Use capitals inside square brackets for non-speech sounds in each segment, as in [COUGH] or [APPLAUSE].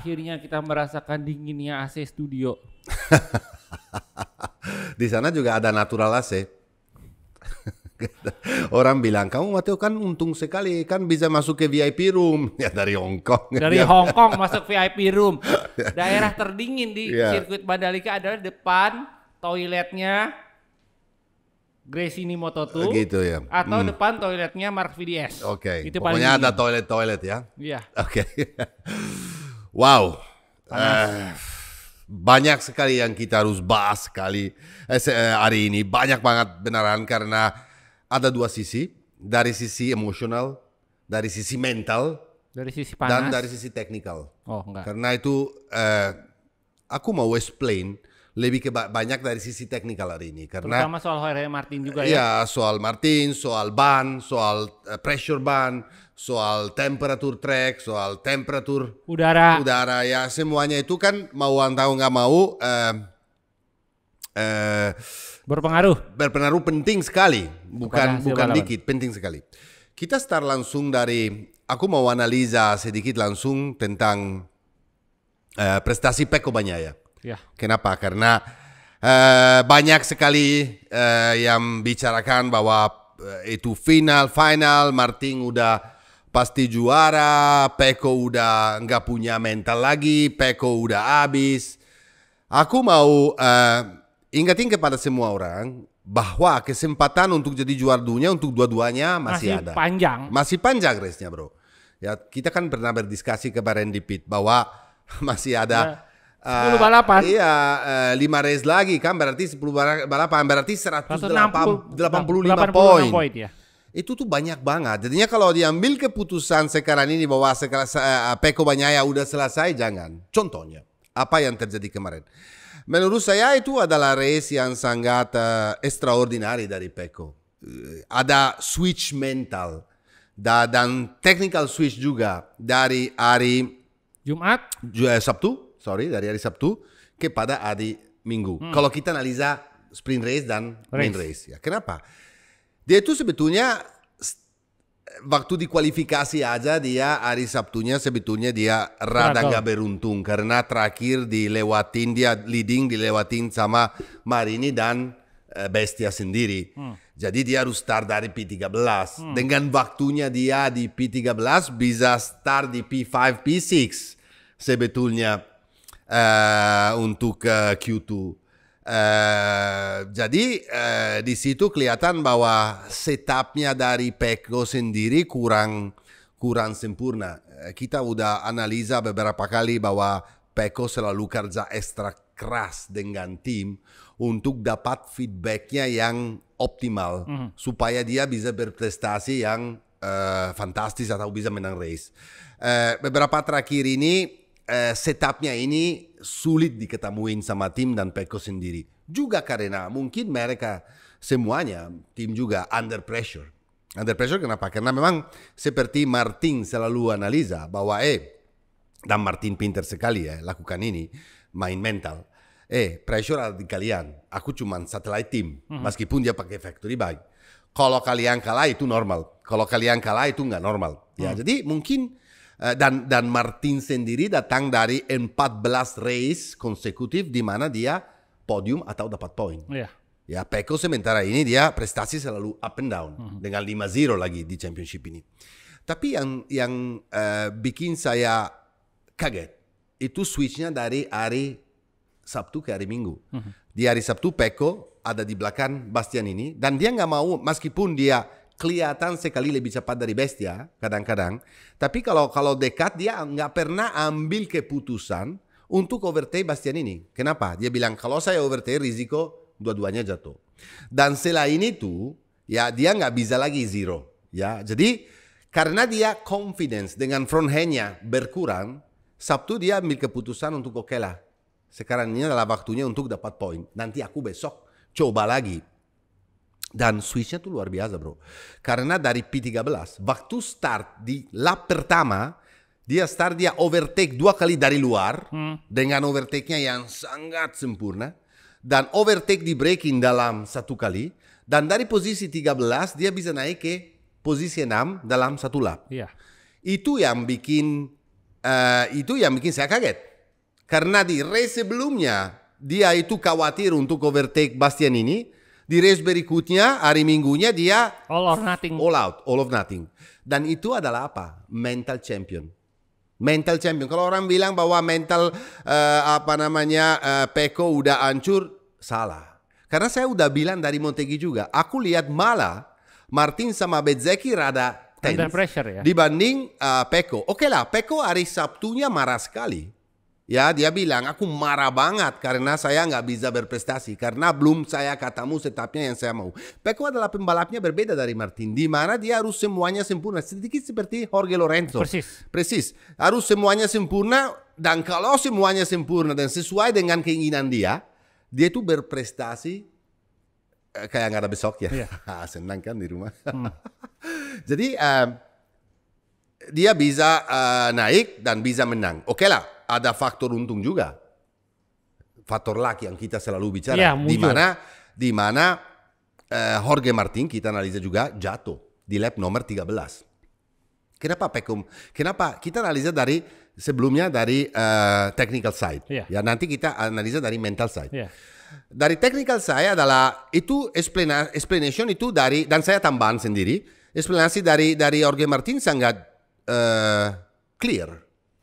akhirnya kita merasakan dinginnya AC studio. [LAUGHS] Di sana juga ada natural AC. [LAUGHS] Orang bilang kamu Mateo kan untung sekali kan bisa masuk ke VIP room [LAUGHS] ya dari Hong Kong. Dari Hong Kong masuk VIP room. Daerah terdingin di yeah. sirkuit Mandalika adalah depan toiletnya Gresini Moto2 gitu ya. Atau hmm. depan toiletnya Mark VDS. Oke. Okay. Pokoknya ada toilet-toilet ya. Iya. Oke. Okay. Wow. uh, banyak sekali yang kita harus bahas sekali eh, eh, hari ini. Banyak banget beneran karena ada dua sisi. Dari sisi emosional, dari sisi mental, dari sisi panas, dan dari sisi teknikal. Oh enggak. Karena itu uh, aku mau explain lebih ke banyak dari sisi teknikal hari ini karena terutama soal Jorge Martin juga ya. Iya, soal Martin, soal ban, soal eh, pressure ban, soal temperature track, soal temperature udara. Udara ya semuanya itu kan mau tahu nggak mau eh, eh, berpengaruh. Berpengaruh penting sekali, bukan bukan, bukan dikit, penting sekali. Kita start langsung dari aku mau analisa sedikit langsung tentang eh, prestasi Peko Banyaya Ya. Kenapa? Karena uh, banyak sekali uh, yang bicarakan bahwa uh, itu final, final, Martin udah pasti juara, Peko udah nggak punya mental lagi, Peko udah habis. Aku mau uh, ingatin kepada semua orang bahwa kesempatan untuk jadi juara dunia untuk dua-duanya masih, masih ada. panjang. Masih panjang race-nya, Bro. Ya, kita kan pernah berdiskusi kemarin di pit bahwa [LAUGHS] masih ada ya. 10 balapan. iya, uh, eh, 5 race lagi kan berarti 10 balapan, berarti 185 poin. poin ya. Itu tuh banyak banget. Jadinya kalau diambil keputusan sekarang ini bahwa sekarang uh, eh, eh, Peko Banyaya udah selesai, jangan. Contohnya, apa yang terjadi kemarin? Menurut saya itu adalah race yang sangat uh, extraordinary dari Peko. Uh, ada switch mental da, dan technical switch juga dari hari Jumat, Sabtu, sorry, dari hari Sabtu ke pada hari Minggu. Hmm. Kalau kita analisa sprint race dan race. main race, ya kenapa? Dia itu sebetulnya waktu di kualifikasi aja dia hari Sabtunya sebetulnya dia rada nggak beruntung karena terakhir dilewatin dia leading dilewatin sama Marini dan eh, Bestia sendiri. Hmm. Jadi dia harus start dari P13. Hmm. Dengan waktunya dia di P13 bisa start di P5, P6 sebetulnya uh, untuk uh, Q2. Uh, jadi uh, di situ kelihatan bahwa setupnya dari Peko sendiri kurang kurang sempurna. Eh, kita udah analisa beberapa kali bahwa Peko selalu kerja ekstra keras dengan tim untuk dapat feedbacknya yang optimal mm -hmm. supaya dia bisa berprestasi yang uh, fantastis atau bisa menang race. Uh, beberapa terakhir ini Eh, setupnya ini sulit diketemuin sama tim dan Peko sendiri. Juga karena mungkin mereka semuanya tim juga under pressure. Under pressure kenapa? Karena memang seperti Martin selalu analisa bahwa eh dan Martin pinter sekali ya eh, lakukan ini main mental. Eh pressure ada di kalian. Aku cuma satellite team mm-hmm. meskipun dia pakai factory bike. Kalau kalian kalah itu normal. Kalau kalian kalah itu nggak normal. Ya mm. jadi mungkin Eh, dan dan Martin sendiri datang dari 14 race konsekutif di mana dia podium atau dapat poin. Yeah. Ya, Peko sementara ini dia prestasi selalu up and down mm -hmm. dengan 5-0 lagi di championship ini. Tapi yang yang uh, bikin saya kaget itu switchnya dari hari Sabtu ke hari Minggu. Mm -hmm. Di hari Sabtu Peko ada di belakang Bastian ini dan dia nggak mau meskipun dia kelihatan sekali lebih cepat dari bestia kadang-kadang. Tapi kalau kalau dekat dia nggak pernah ambil keputusan untuk overtake Bastian ini. Kenapa? Dia bilang kalau saya overtake risiko dua-duanya jatuh. Dan selain itu ya dia nggak bisa lagi zero. Ya jadi karena dia confidence dengan front handnya berkurang, Sabtu dia ambil keputusan untuk oke okay lah. Sekarang ini adalah waktunya untuk dapat poin. Nanti aku besok coba lagi dan switchnya tuh luar biasa bro. Karena dari P13, waktu start di lap pertama, dia start dia overtake dua kali dari luar hmm. dengan overtake-nya yang sangat sempurna. Dan overtake di breaking dalam satu kali. Dan dari posisi 13 dia bisa naik ke posisi 6 dalam satu lap. Yeah. Itu yang bikin uh, itu yang bikin saya kaget. Karena di race sebelumnya dia itu khawatir untuk overtake Bastian ini. Di race berikutnya hari Minggunya dia all of nothing. All out, all of nothing. Dan itu adalah apa? Mental champion. Mental champion. Kalau orang bilang bahwa mental uh, apa namanya uh, Peko udah hancur, salah. Karena saya udah bilang dari Montegi juga, aku lihat malah Martin sama Bezeki rada tense pressure ya. Dibanding uh, Peko. Oke okay lah, Peko hari Sabtunya marah sekali. Ya, dia bilang, aku marah banget karena saya nggak bisa berprestasi. Karena belum saya katamu setapnya yang saya mau. Peko adalah pembalapnya berbeda dari Martin. Di mana dia harus semuanya sempurna. Sedikit seperti Jorge Lorenzo. Persis. Persis. Harus semuanya sempurna. Dan kalau semuanya sempurna dan sesuai dengan keinginan dia, dia itu berprestasi eh, kayak nggak ada besok ya. Yeah. Iya. [LAUGHS] Senang kan di rumah. Hmm. [LAUGHS] Jadi... Eh, dia bisa uh, naik dan bisa menang. Oke okay lah, ada faktor untung juga. Faktor laki yang kita selalu bicara. Ya, di mana di mana eh, Jorge Martin kita analisa juga jatuh di lap nomor 13. Kenapa Pekum? Kenapa kita analisa dari sebelumnya dari uh, technical side. Yeah. Ya nanti kita analisa dari mental side. Yeah. Dari technical side adalah itu explanation itu dari dan saya tambahan sendiri explanation dari dari Jorge Martin sangat uh, eh, clear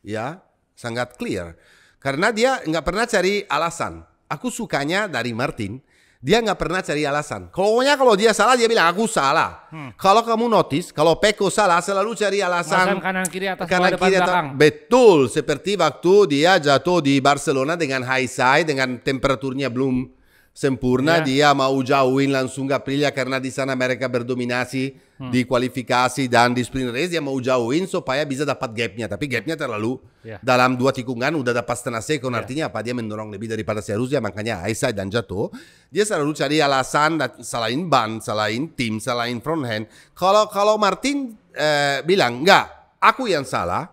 ya sangat clear karena dia nggak pernah cari alasan. Aku sukanya dari Martin, dia nggak pernah cari alasan. Pokoknya kalau dia salah dia bilang aku salah. Hmm. Kalau kamu notice, kalau Peko salah selalu cari alasan. Makan kanan kiri atas kanan kiri atas, belakang. Betul, seperti waktu dia jatuh di Barcelona dengan high side dengan temperaturnya belum sempurna yeah. di Amauja Winland langsung Aprilia karena di Sana mereka berdominasi hmm. di kualifikasi dan di sprint race di Amauja Win supaya bisa dapat gapnya tapi gapnya terlalu yeah. dalam dua tikungan udah dapat setengah second yeah. artinya apa dia mendorong lebih daripada Rusia makanya Aisai dan jatuh dia selalu cari alasan selain ban selain tim selain front hand kalau kalau Martin eh, bilang enggak aku yang salah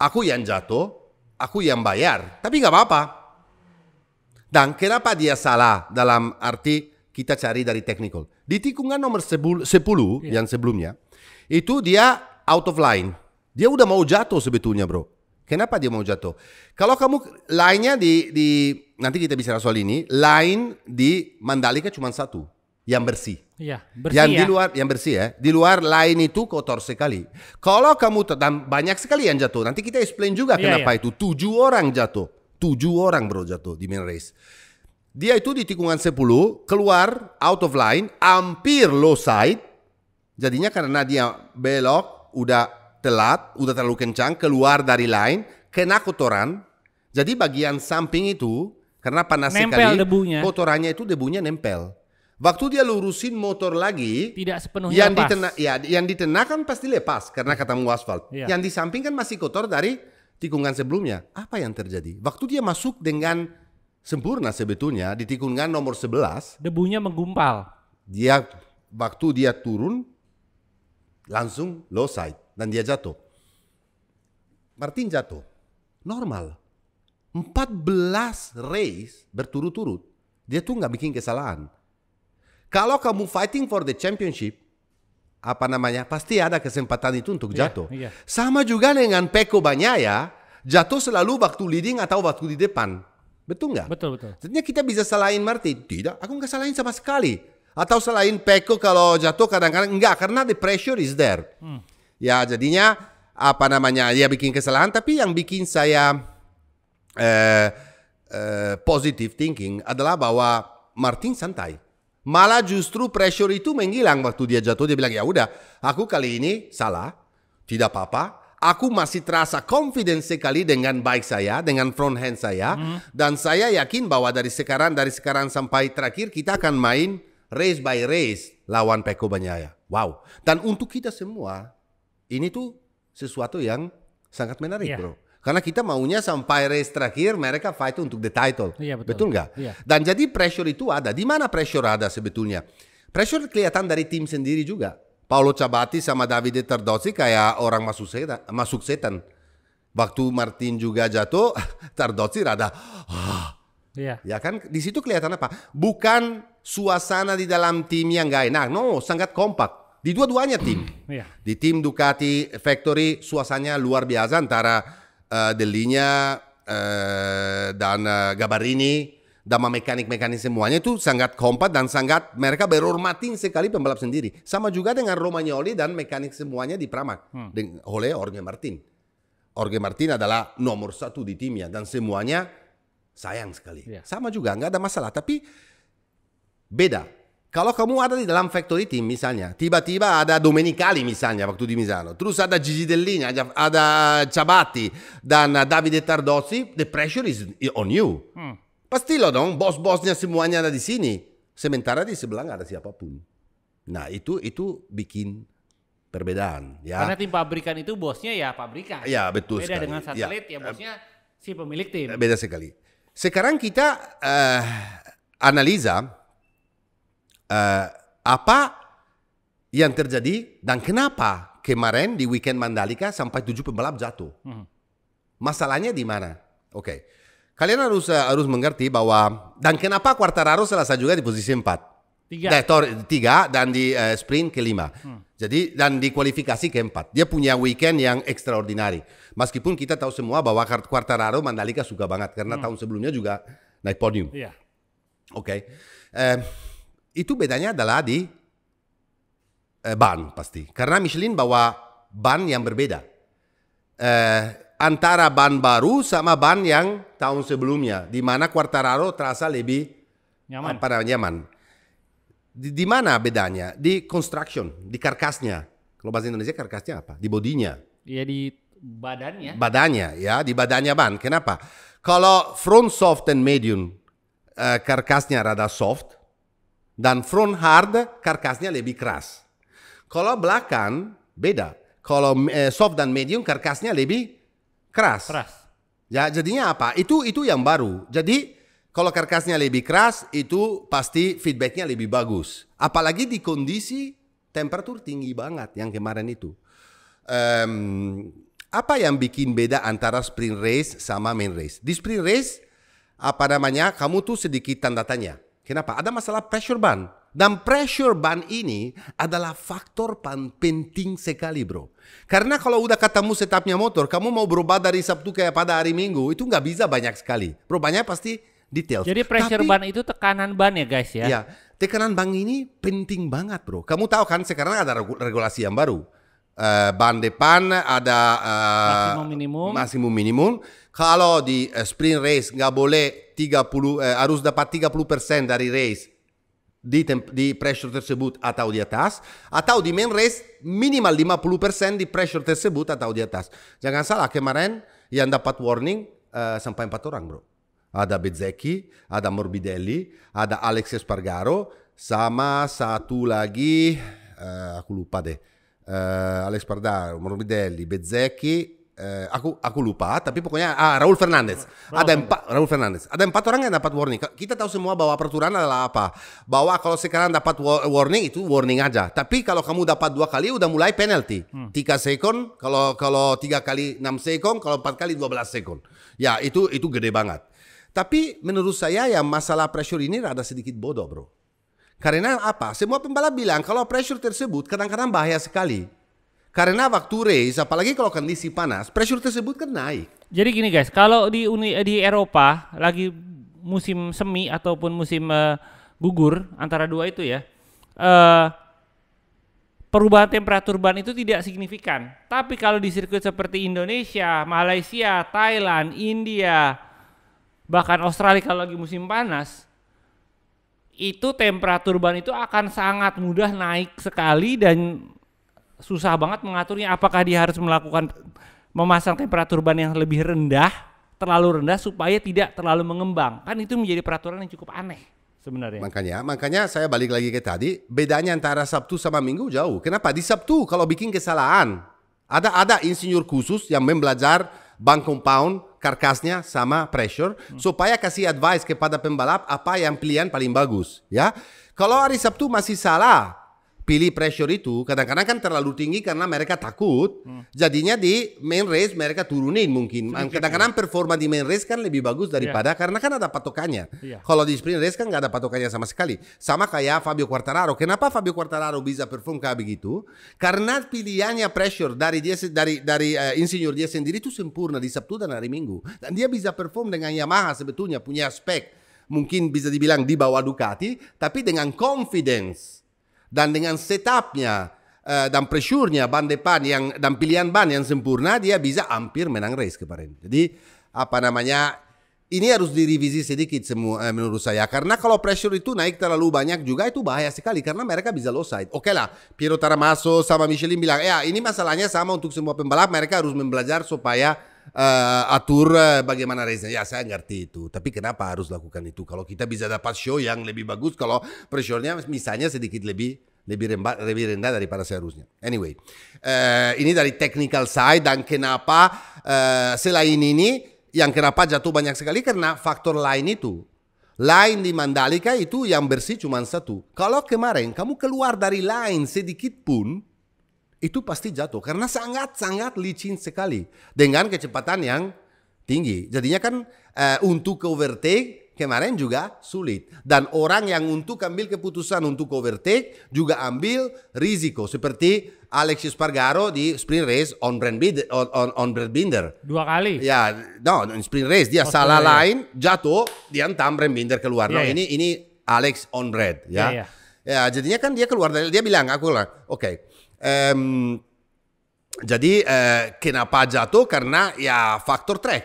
aku yang jatuh aku yang bayar tapi nggak apa-apa dan kenapa dia salah dalam arti kita cari dari technical. Di tikungan nomor 10 yeah. Iya. yang sebelumnya, itu dia out of line. Dia udah mau jatuh sebetulnya bro. Kenapa dia mau jatuh? Kalau kamu lainnya di, di nanti kita bisa soal ini, line di Mandalika cuma satu, yang bersih. Iya, bersih yang ya. di luar yang bersih ya. Di luar lain itu kotor sekali. Kalau kamu tetap banyak sekali yang jatuh. Nanti kita explain juga ya, kenapa ya. itu tujuh orang jatuh tujuh orang bro jatuh di main race. Dia itu di tikungan 10 keluar out of line hampir low side. Jadinya karena dia belok udah telat, udah terlalu kencang keluar dari line, kena kotoran. Jadi bagian samping itu karena panas nempel sekali, debunya. kotorannya itu debunya nempel. Waktu dia lurusin motor lagi, tidak sepenuhnya yang lepas. Ditena, ya, yang ditenakan pasti lepas karena ketemu aspal. Ya. Yang di samping kan masih kotor dari tikungan sebelumnya, apa yang terjadi? Waktu dia masuk dengan sempurna sebetulnya di tikungan nomor 11, debunya menggumpal. Dia waktu dia turun langsung low side dan dia jatuh. Martin jatuh. Normal. 14 race berturut-turut. Dia tuh nggak bikin kesalahan. Kalau kamu fighting for the championship, apa namanya pasti ada kesempatan itu untuk iya, jatuh. Yeah, yeah. Sama juga dengan Peko banyak ya jatuh selalu waktu leading atau waktu di depan. Betul nggak? Betul betul. Sebenarnya kita bisa salahin Martin. Tidak, aku nggak salahin sama sekali. Atau selain Peko kalau jatuh kadang-kadang nggak karena the pressure is there. Hmm. Ya jadinya apa namanya ya bikin kesalahan tapi yang bikin saya eh, eh, positive thinking adalah bahwa Martin santai. Malah justru pressure itu menghilang waktu dia jatuh. Dia bilang, ya udah, aku kali ini salah, tidak apa-apa. Aku masih terasa confident sekali dengan baik saya, dengan front hand saya, hmm. dan saya yakin bahwa dari sekarang, dari sekarang sampai terakhir kita akan main race by race lawan Peko Banyaya. Wow. Dan untuk kita semua, ini tuh sesuatu yang sangat menarik, yeah. bro. Karena kita maunya sampai race terakhir mereka fight untuk the title. Iya, betul nggak? Iya. Dan jadi pressure itu ada. Di mana pressure ada sebetulnya? Pressure kelihatan dari tim sendiri juga. Paulo Cabati sama Davide Tardozzi kayak orang masuk setan. Masuk setan. Waktu Martin juga jatuh, [LAUGHS] Tardozzi rada. Ah. Iya. Ya kan di situ kelihatan apa? Bukan suasana di dalam tim yang nggak enak. No, sangat kompak. Di dua-duanya tim. Iya. Di tim Ducati Factory suasananya luar biasa antara uh, delinya uh, dan uh, Gabarini sama mekanik-mekanik semuanya itu sangat kompak dan sangat mereka berhormatin sekali pembalap sendiri. Sama juga dengan Romagnoli dan mekanik semuanya di Pramac hmm. oleh Jorge Martin. Jorge Martin adalah nomor satu di timnya dan semuanya sayang sekali. Yeah. Sama juga nggak ada masalah tapi beda kalau kamu ada di dalam factory team misalnya, tiba-tiba ada Domenicali misalnya waktu di Misano, terus ada Gigi Dellini, ada, ada Ciabatti, dan Davide Tardozzi, the pressure is on you. Hmm. lo dong, bos-bosnya semuanya ada di sini. Sementara di sebelah ada siapapun. Nah itu itu bikin perbedaan ya. Karena tim pabrikan itu bosnya ya pabrikan. Ya betul Beda sekali. dengan satelit ya, ya bosnya si pemilik tim. Beda sekali. Sekarang kita uh, analisa uh, apa yang terjadi dan kenapa kemarin di weekend Mandalika sampai tujuh pembalap jatuh. Hmm. Masalahnya di mana? Oke. Okay. Kalian harus eh, harus mengerti bahwa dan kenapa Quartararo selesai juga di posisi 4. 3. Nah, tor, tiga dan di uh, sprint kelima. Hmm. Jadi dan di kualifikasi ke keempat. Dia punya weekend yang extraordinary. Meskipun kita tahu semua bahwa Quartararo Mandalika suka banget karena hmm. tahun sebelumnya juga naik podium. Iya. Yeah. Oke. Okay. Uh, itu bedanya adalah di eh, ban pasti. Karena Michelin bawa ban yang berbeda. Eh, antara ban baru sama ban yang tahun sebelumnya. Di mana Quartararo terasa lebih nyaman. Apa, nyaman. Di, di mana bedanya? Di construction, di karkasnya. Kalau bahasa Indonesia karkasnya apa? Di bodinya. Iya di badannya. Badannya ya, di badannya ban. Kenapa? Kalau front soft dan medium eh, karkasnya rada soft, dan front hard karkasnya lebih keras. Kalau belakang beda. Kalau eh, soft dan medium karkasnya lebih keras. Keras. Ya jadinya apa? Itu itu yang baru. Jadi kalau karkasnya lebih keras itu pasti feedbacknya lebih bagus. Apalagi di kondisi temperatur tinggi banget yang kemarin itu. Um, apa yang bikin beda antara sprint race sama main race? Di sprint race apa namanya? Kamu tuh sedikit tanda tanya Kenapa? Ada masalah pressure ban. Dan pressure ban ini adalah faktor pan penting sekali bro. Karena kalau udah ketemu setupnya motor, kamu mau berubah dari Sabtu kayak pada hari Minggu, itu nggak bisa banyak sekali. Bro, banyak pasti detail. Jadi pressure Tapi, ban itu tekanan ban ya guys ya? Iya, tekanan ban ini penting banget bro. Kamu tahu kan sekarang ada regulasi yang baru. Uh, ban depan ada uh, maksimum minimum. Maksimum minimum. Kalau di uh, sprint race nggak boleh Tigapulu, eh, aruz da pat Tigapulu% dari race di, di pressure tersebut atau di atas atau di main race minimal per cent di pressure tersebut atau di atas. Jangan salah kemarin yang dapat warning uh, eh, sampai empat orang bro. Ada Bezzecchi, ada Morbidelli, ada Alex Espargaro, sama satu lagi, uh, eh, aku lupa deh, eh, uh, Alex Pardaro, Morbidelli, Bezzecchi, eh, aku aku lupa tapi pokoknya ah, Raul Fernandez Raul ada empat Raul Fernandez ada empat orang yang dapat warning kita tahu semua bahwa peraturan adalah apa bahwa kalau sekarang dapat warning itu warning aja tapi kalau kamu dapat dua kali udah mulai penalty hmm. tiga second kalau kalau tiga kali enam second kalau empat kali dua belas second ya itu itu gede banget tapi menurut saya ya masalah pressure ini ada sedikit bodoh bro karena apa semua pembalap bilang kalau pressure tersebut kadang-kadang bahaya sekali karena waktu race, apalagi kalau kondisi panas, pressure tersebut kan naik. Jadi gini guys, kalau di Uni, di Eropa lagi musim semi ataupun musim uh, gugur antara dua itu ya, uh, perubahan temperatur ban itu tidak signifikan. Tapi kalau di sirkuit seperti Indonesia, Malaysia, Thailand, India, bahkan Australia kalau lagi musim panas, itu temperatur ban itu akan sangat mudah naik sekali dan susah banget mengaturnya apakah dia harus melakukan memasang temperatur ban yang lebih rendah terlalu rendah supaya tidak terlalu mengembang kan itu menjadi peraturan yang cukup aneh sebenarnya makanya makanya saya balik lagi ke tadi bedanya antara Sabtu sama Minggu jauh kenapa di Sabtu kalau bikin kesalahan ada ada insinyur khusus yang membelajar ban compound karkasnya sama pressure hmm. supaya kasih advice kepada pembalap apa yang pilihan paling bagus ya kalau hari Sabtu masih salah pilih pressure itu kadang-kadang kan terlalu tinggi karena mereka takut. Hmm. Jadinya di main race mereka turunin mungkin. Kadang-kadang ya. performa di main race kan lebih bagus iya. daripada yeah. karena kan ada patokannya. Yeah. Kalau di sprint race kan nggak ada patokannya sama sekali. Sama kayak Fabio Quartararo. Kenapa Fabio Quartararo bisa perform kayak begitu? Karena pilihannya pressure dari dia dari dari uh, insinyur dia sendiri itu sempurna di Sabtu dan hari Minggu. Dan dia bisa perform dengan Yamaha sebetulnya punya spek mungkin bisa dibilang di bawah Ducati tapi dengan confidence dan dengan setupnya uh, dan pressure-nya ban depan yang dan pilihan ban yang sempurna dia bisa hampir menang race kemarin. Jadi apa namanya ini harus direvisi sedikit semua eh, menurut saya karena kalau pressure itu naik terlalu banyak juga itu bahaya sekali karena mereka bisa low side. Oke lah, Piero Taramaso sama Michelin bilang ya ini masalahnya sama untuk semua pembalap mereka harus membelajar supaya uh, eh, atur bagaimana race ya saya ngerti itu tapi kenapa harus lakukan itu kalau kita bisa dapat show yang lebih bagus kalau pressure-nya misalnya sedikit lebih lebih, rendah lebih rendah daripada seharusnya. Anyway, uh, ini dari technical side dan kenapa uh, selain ini yang kenapa jatuh banyak sekali karena faktor lain itu. Line di Mandalika itu yang bersih cuma satu. Kalau kemarin kamu keluar dari line sedikit pun, itu pasti jatuh karena sangat-sangat licin sekali dengan kecepatan yang tinggi. Jadinya kan uh, untuk overtake kemarin juga sulit dan orang yang untuk ambil keputusan untuk overtake juga ambil risiko seperti Alexis pargaro di sprint race on Brand Binder, on, on, on Brand Binder. Dua kali. Ya, no, in sprint race dia oh, salah lain jatuh, antam Brand Binder keluar. Yeah, no, yeah. Ya. ini ini Alex on red ya. Yeah, yeah. Ya, jadinya kan dia keluar dari dia bilang aku lah, oke. Okay, Um, jadi uh, kenapa jatuh? Karena ya faktor track,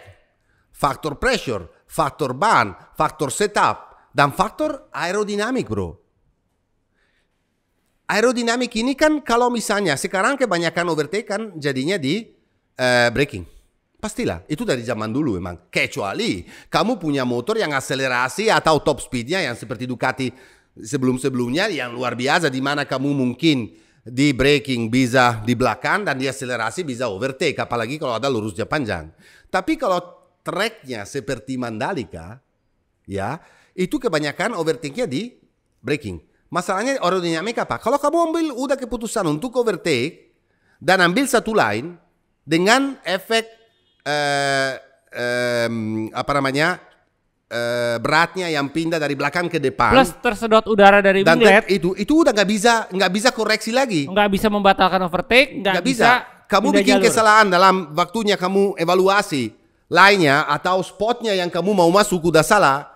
faktor pressure, faktor ban, faktor setup, dan faktor aerodinamik bro. Aerodinamik ini kan kalau misalnya sekarang kebanyakan overtake kan jadinya di uh, braking. Pastilah, itu dari zaman dulu memang. Kecuali kamu punya motor yang akselerasi atau top speednya yang seperti Ducati sebelum-sebelumnya yang luar biasa di mana kamu mungkin di braking bisa di belakang dan di akselerasi bisa overtake apalagi kalau ada lurusnya panjang. Tapi kalau treknya seperti Mandalika ya itu kebanyakan overtake-nya di braking. Masalahnya aerodinamika apa? Kalau kamu ambil udah keputusan untuk overtake dan ambil satu line dengan efek eh, eh, apa namanya Eh, beratnya yang pindah dari belakang ke depan plus tersedot udara dari dan winglet itu itu udah nggak bisa nggak bisa koreksi lagi nggak bisa membatalkan overtake nggak bisa, bisa kamu bikin jalur. kesalahan dalam waktunya kamu evaluasi lainnya atau spotnya yang kamu mau masuk udah salah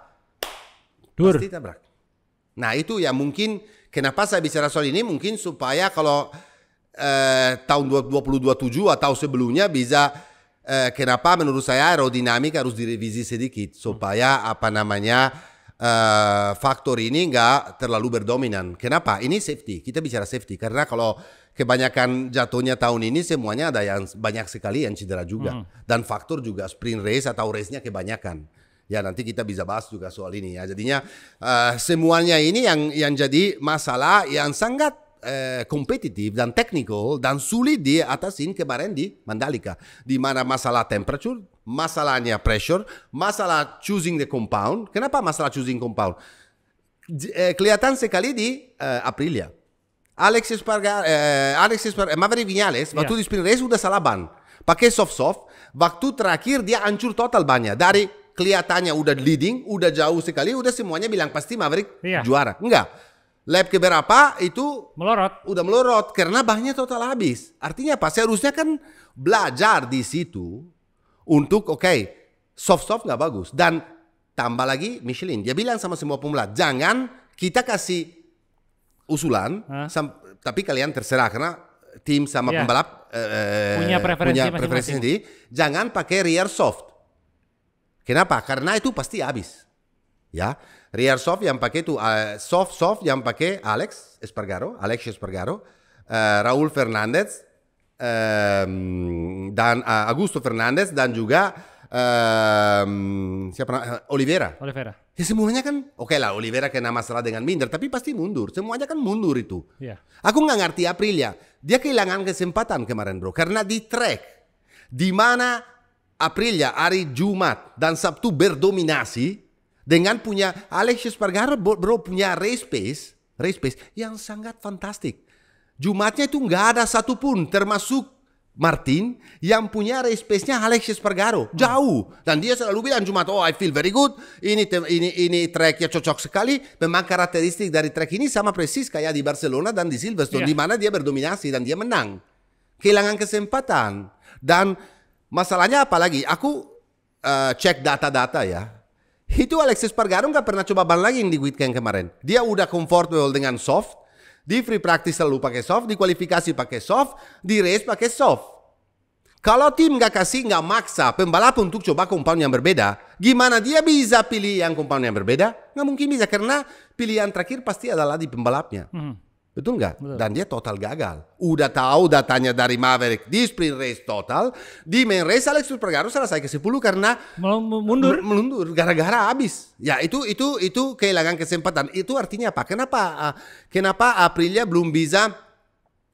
Dur. pasti tabrak nah itu ya mungkin kenapa saya bicara soal ini mungkin supaya kalau eh, tahun 2027 atau sebelumnya bisa Eh, kenapa menurut saya aerodinamik harus direvisi sedikit supaya apa namanya uh, faktor ini enggak terlalu berdominan. Kenapa? Ini safety. Kita bicara safety karena kalau kebanyakan jatuhnya tahun ini semuanya ada yang banyak sekali yang cedera juga hmm. dan faktor juga sprint race atau race-nya kebanyakan. Ya nanti kita bisa bahas juga soal ini ya. Jadinya uh, semuanya ini yang yang jadi masalah yang sangat uh, competitive dan technical dan sulit di atasin kemarin di Mandalika di mana masalah temperature masalahnya pressure masalah choosing the compound kenapa masalah choosing compound eh, kelihatan sekali di eh, Aprilia Alexis Espargar eh, Alex Espargar eh, Maverick Vinales yeah. waktu ya. di sprint race udah salah ban pakai soft soft waktu terakhir dia ancur total banyak dari kelihatannya udah leading udah jauh sekali udah semuanya bilang pasti Maverick yeah. juara enggak lab ke berapa itu melorot. Udah melorot karena bahannya total habis. Artinya apa? Seharusnya kan belajar di situ untuk oke, okay, soft-soft nggak bagus dan tambah lagi Michelin. Dia bilang sama semua pemula, jangan kita kasih usulan tapi kalian terserah karena tim sama yeah. pembalap uh, punya preferensi, punya preferensi sendiri. Jangan pakai rear soft. Kenapa? Karena itu pasti habis. Ya. Rear soft yang pakai tuh uh, eh, soft soft yang pakai Alex Espargaro, Alex Espargaro, uh, eh, Raul Fernandez um, dan uh, Augusto Fernandez dan juga um, siapa Olivera. Olivera. Ya semuanya kan, oke okay lah Olivera kena masalah dengan Minder, tapi pasti mundur. Semuanya kan mundur itu. Yeah. Aku nggak ngerti Aprilia. Dia kehilangan kesempatan kemarin bro, karena di track di mana Aprilia hari Jumat dan Sabtu berdominasi, dengan punya Alexis Pergaro, bro punya race pace, race pace yang sangat fantastik. Jumatnya itu nggak ada satupun termasuk Martin yang punya race pace-nya Alexis Pergaro jauh dan dia selalu bilang Jumat oh I feel very good ini ini ini tracknya cocok sekali memang karakteristik dari track ini sama persis kayak di Barcelona dan di Silverstone yeah. di mana dia berdominasi dan dia menang kehilangan kesempatan dan masalahnya apalagi aku uh, cek data-data ya itu Alexis Pargaro nggak pernah coba ban lagi yang di weekend kemarin. Dia udah comfortable dengan soft. Di free practice selalu pakai soft, di kualifikasi pakai soft, di race pakai soft. Kalau tim nggak kasih, nggak maksa pembalap untuk coba compound yang berbeda, gimana dia bisa pilih yang compound yang berbeda? Nggak mungkin bisa karena pilihan terakhir pasti adalah di pembalapnya. Hmm. Betul nggak? Dan dia total gagal. Udah tahu datanya dari Maverick di sprint race total, di main race Alex Espargaro selesai ke 10 karena mundur mundur gara-gara habis. Ya, itu itu itu kehilangan kesempatan. Itu artinya apa? Kenapa ah, kenapa Aprilia belum bisa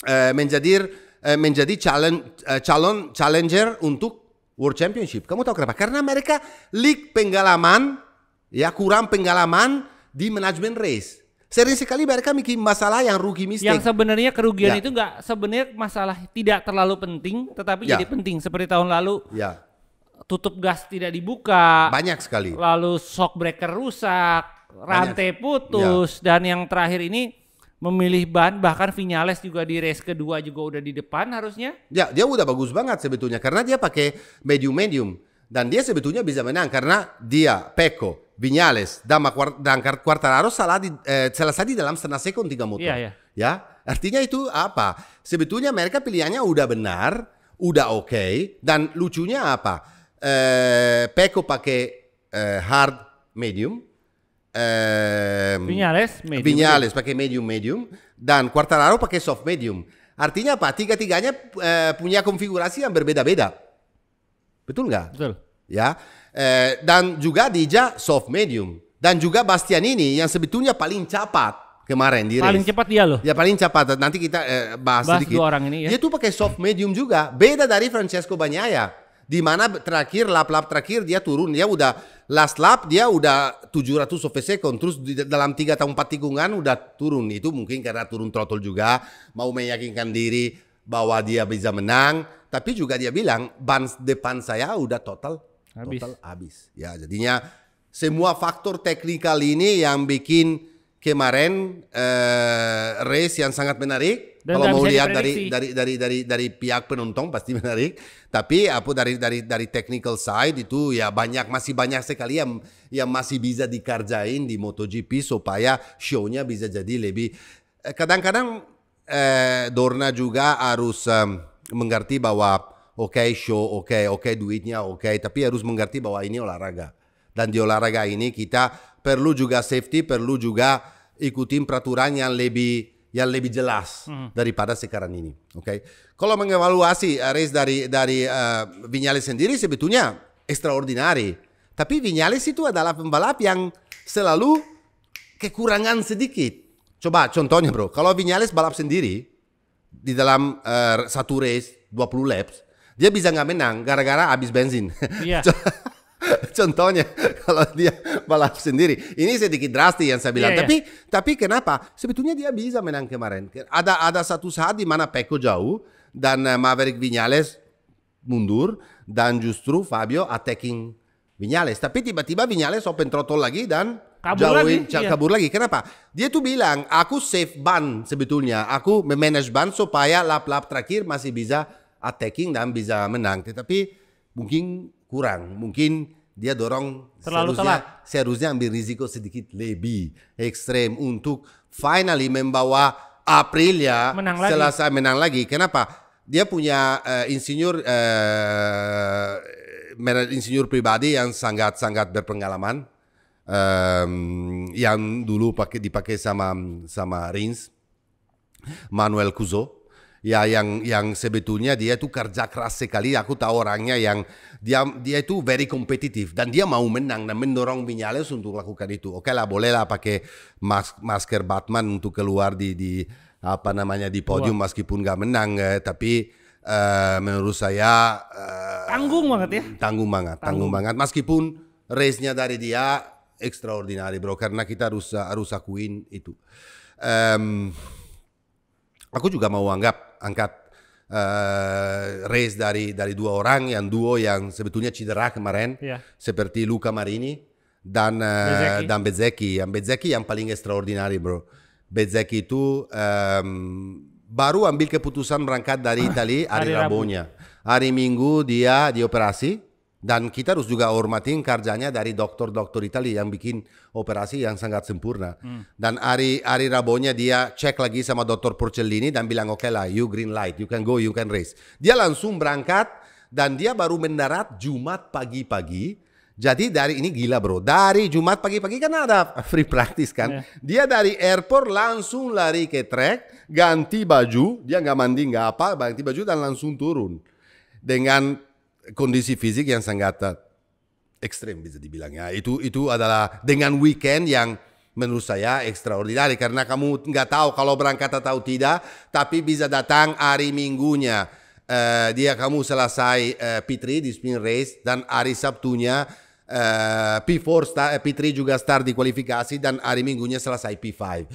eh, menjadi eh, menjadi challenge, uh, calon challenger untuk World Championship? Kamu tahu kenapa? Karena mereka league pengalaman ya kurang pengalaman di manajemen race Sering sekali mereka bikin masalah yang rugi mistik. Yang sebenarnya kerugian ya. itu enggak sebenarnya masalah tidak terlalu penting, tetapi ya. jadi penting seperti tahun lalu. Ya. Tutup gas tidak dibuka. Banyak sekali. Lalu shock breaker rusak, Banyak. rantai putus, ya. dan yang terakhir ini memilih ban bahkan Vinales juga di race kedua juga udah di depan harusnya. Ya, dia udah bagus banget sebetulnya karena dia pakai medium medium dan dia sebetulnya bisa menang karena dia Peko Vinyales, dan Quartararo salah di, eh, salah di dalam setengah second tiga motor. Iya, iya. Ya, artinya itu apa? Sebetulnya mereka pilihannya udah benar, udah oke, okay, dan lucunya apa? Eh, Peko pakai eh, hard medium, eh, Vinyales, medium. Vinyales pakai medium medium, dan Quartararo pakai soft medium. Artinya apa? Tiga-tiganya eh, punya konfigurasi yang berbeda-beda. Betul nggak? Betul ya eh, dan juga Dija soft medium dan juga Bastian ini yang sebetulnya paling cepat kemarin di race. paling cepat dia loh ya paling cepat nanti kita eh, bahas, bahas sedikit dua orang ini ya dia tuh pakai soft medium juga beda dari Francesco Bagnaia di mana terakhir lap-lap terakhir dia turun dia udah last lap dia udah 700 of a second terus di, dalam tiga tahun empat tikungan udah turun itu mungkin karena turun trotol juga mau meyakinkan diri bahwa dia bisa menang tapi juga dia bilang ban depan saya udah total habis. total habis. Ya jadinya semua faktor teknikal ini yang bikin kemarin uh, race yang sangat menarik. Dan Kalau mau lihat dari, dari dari dari dari pihak penonton pasti menarik. Tapi apa dari dari dari technical side itu ya banyak masih banyak sekali yang yang masih bisa dikerjain di MotoGP supaya shownya bisa jadi lebih eh, kadang-kadang eh, Dorna juga harus eh, mengerti bahwa oke show, oke oke duitnya, oke. Tapi harus mengerti bahwa ini olahraga. Dan di olahraga ini kita perlu juga safety, perlu juga ikutin peraturan yang lebih yang lebih jelas mm. daripada sekarang ini. Oke. Okay? Kalau mengevaluasi eh, race dari dari uh, Vinales sendiri sebetulnya extraordinary. Tapi Vinales itu adalah pembalap yang selalu kekurangan sedikit. Coba contohnya bro, kalau Vinales balap sendiri di dalam uh, satu race 20 laps, dia bisa nggak menang gara-gara habis bensin. Iya. [LAUGHS] Contohnya kalau dia balap sendiri, ini sedikit drastis yang saya bilang. Yeah, iya. tapi yeah. tapi kenapa? Sebetulnya dia bisa menang kemarin. Ada ada satu saat di mana Peko jauh dan eh, Maverick Vinales mundur dan justru Fabio attacking Vinales. Tapi tiba-tiba Vinales open throttle lagi dan kabur jauhin, lagi, iya. kabur lagi. Kenapa? Dia tuh bilang, aku save ban sebetulnya. Aku memanage ban supaya lap-lap terakhir masih bisa attacking dan bisa menang. Tetapi mungkin kurang, mungkin dia dorong terlalu seharusnya, telat. Seharusnya ambil risiko sedikit lebih ekstrem untuk finally membawa Aprilia ya, menang lagi. selasa menang lagi. Kenapa? Dia punya uh, insinyur uh, insinyur pribadi yang sangat-sangat berpengalaman. Um, yang dulu pakai dipakai sama sama Rins Manuel Cuso ya yang yang sebetulnya dia itu kerja keras sekali aku tahu orangnya yang dia dia itu very kompetitif dan dia mau menang dan mendorong Vinales untuk lakukan itu oke lah boleh lah bolehlah pakai mas masker Batman untuk keluar di di apa namanya di podium Wah. meskipun gak menang eh, tapi eh, menurut saya eh, tanggung banget ya tanggung banget tanggung, tanggung banget meskipun race-nya dari dia extraordinary bro karena kita harus harus akuin itu um, aku juga mau anggap angkat uh, race dari dari dua orang yang dua yang sebetulnya cedera kemarin yeah. seperti Luca Marini dan uh, eh, Bezeki. dan Bezeki yang Bezeki yang paling extraordinary bro Bezeki itu um, baru ambil keputusan berangkat dari [LAUGHS] Italia hari, hari Rabunya hari Minggu dia dioperasi dan kita harus juga hormatin kerjanya dari dokter-dokter Italia yang bikin operasi yang sangat sempurna. Hmm. Dan hari hari Rabonya dia cek lagi sama dokter Porcellini dan bilang oke okay lah, you green light, you can go, you can race. Dia langsung berangkat dan dia baru mendarat Jumat pagi-pagi. Jadi dari ini gila bro, dari Jumat pagi-pagi kan ada free practice kan. Yeah. Dia dari airport langsung lari ke track, ganti baju, dia nggak mandi nggak apa, ganti baju dan langsung turun dengan kondisi fisik yang sangat eh, ekstrim bisa dibilang ya. Itu itu adalah dengan weekend yang menurut saya ekstraordinari karena kamu nggak tahu kalau berangkat atau tidak, tapi bisa datang hari Minggunya. Uh, dia kamu selesai uh, p di spin race dan hari Sabtunya uh, P4 sta, P3 juga start di kualifikasi dan hari Minggunya selesai P5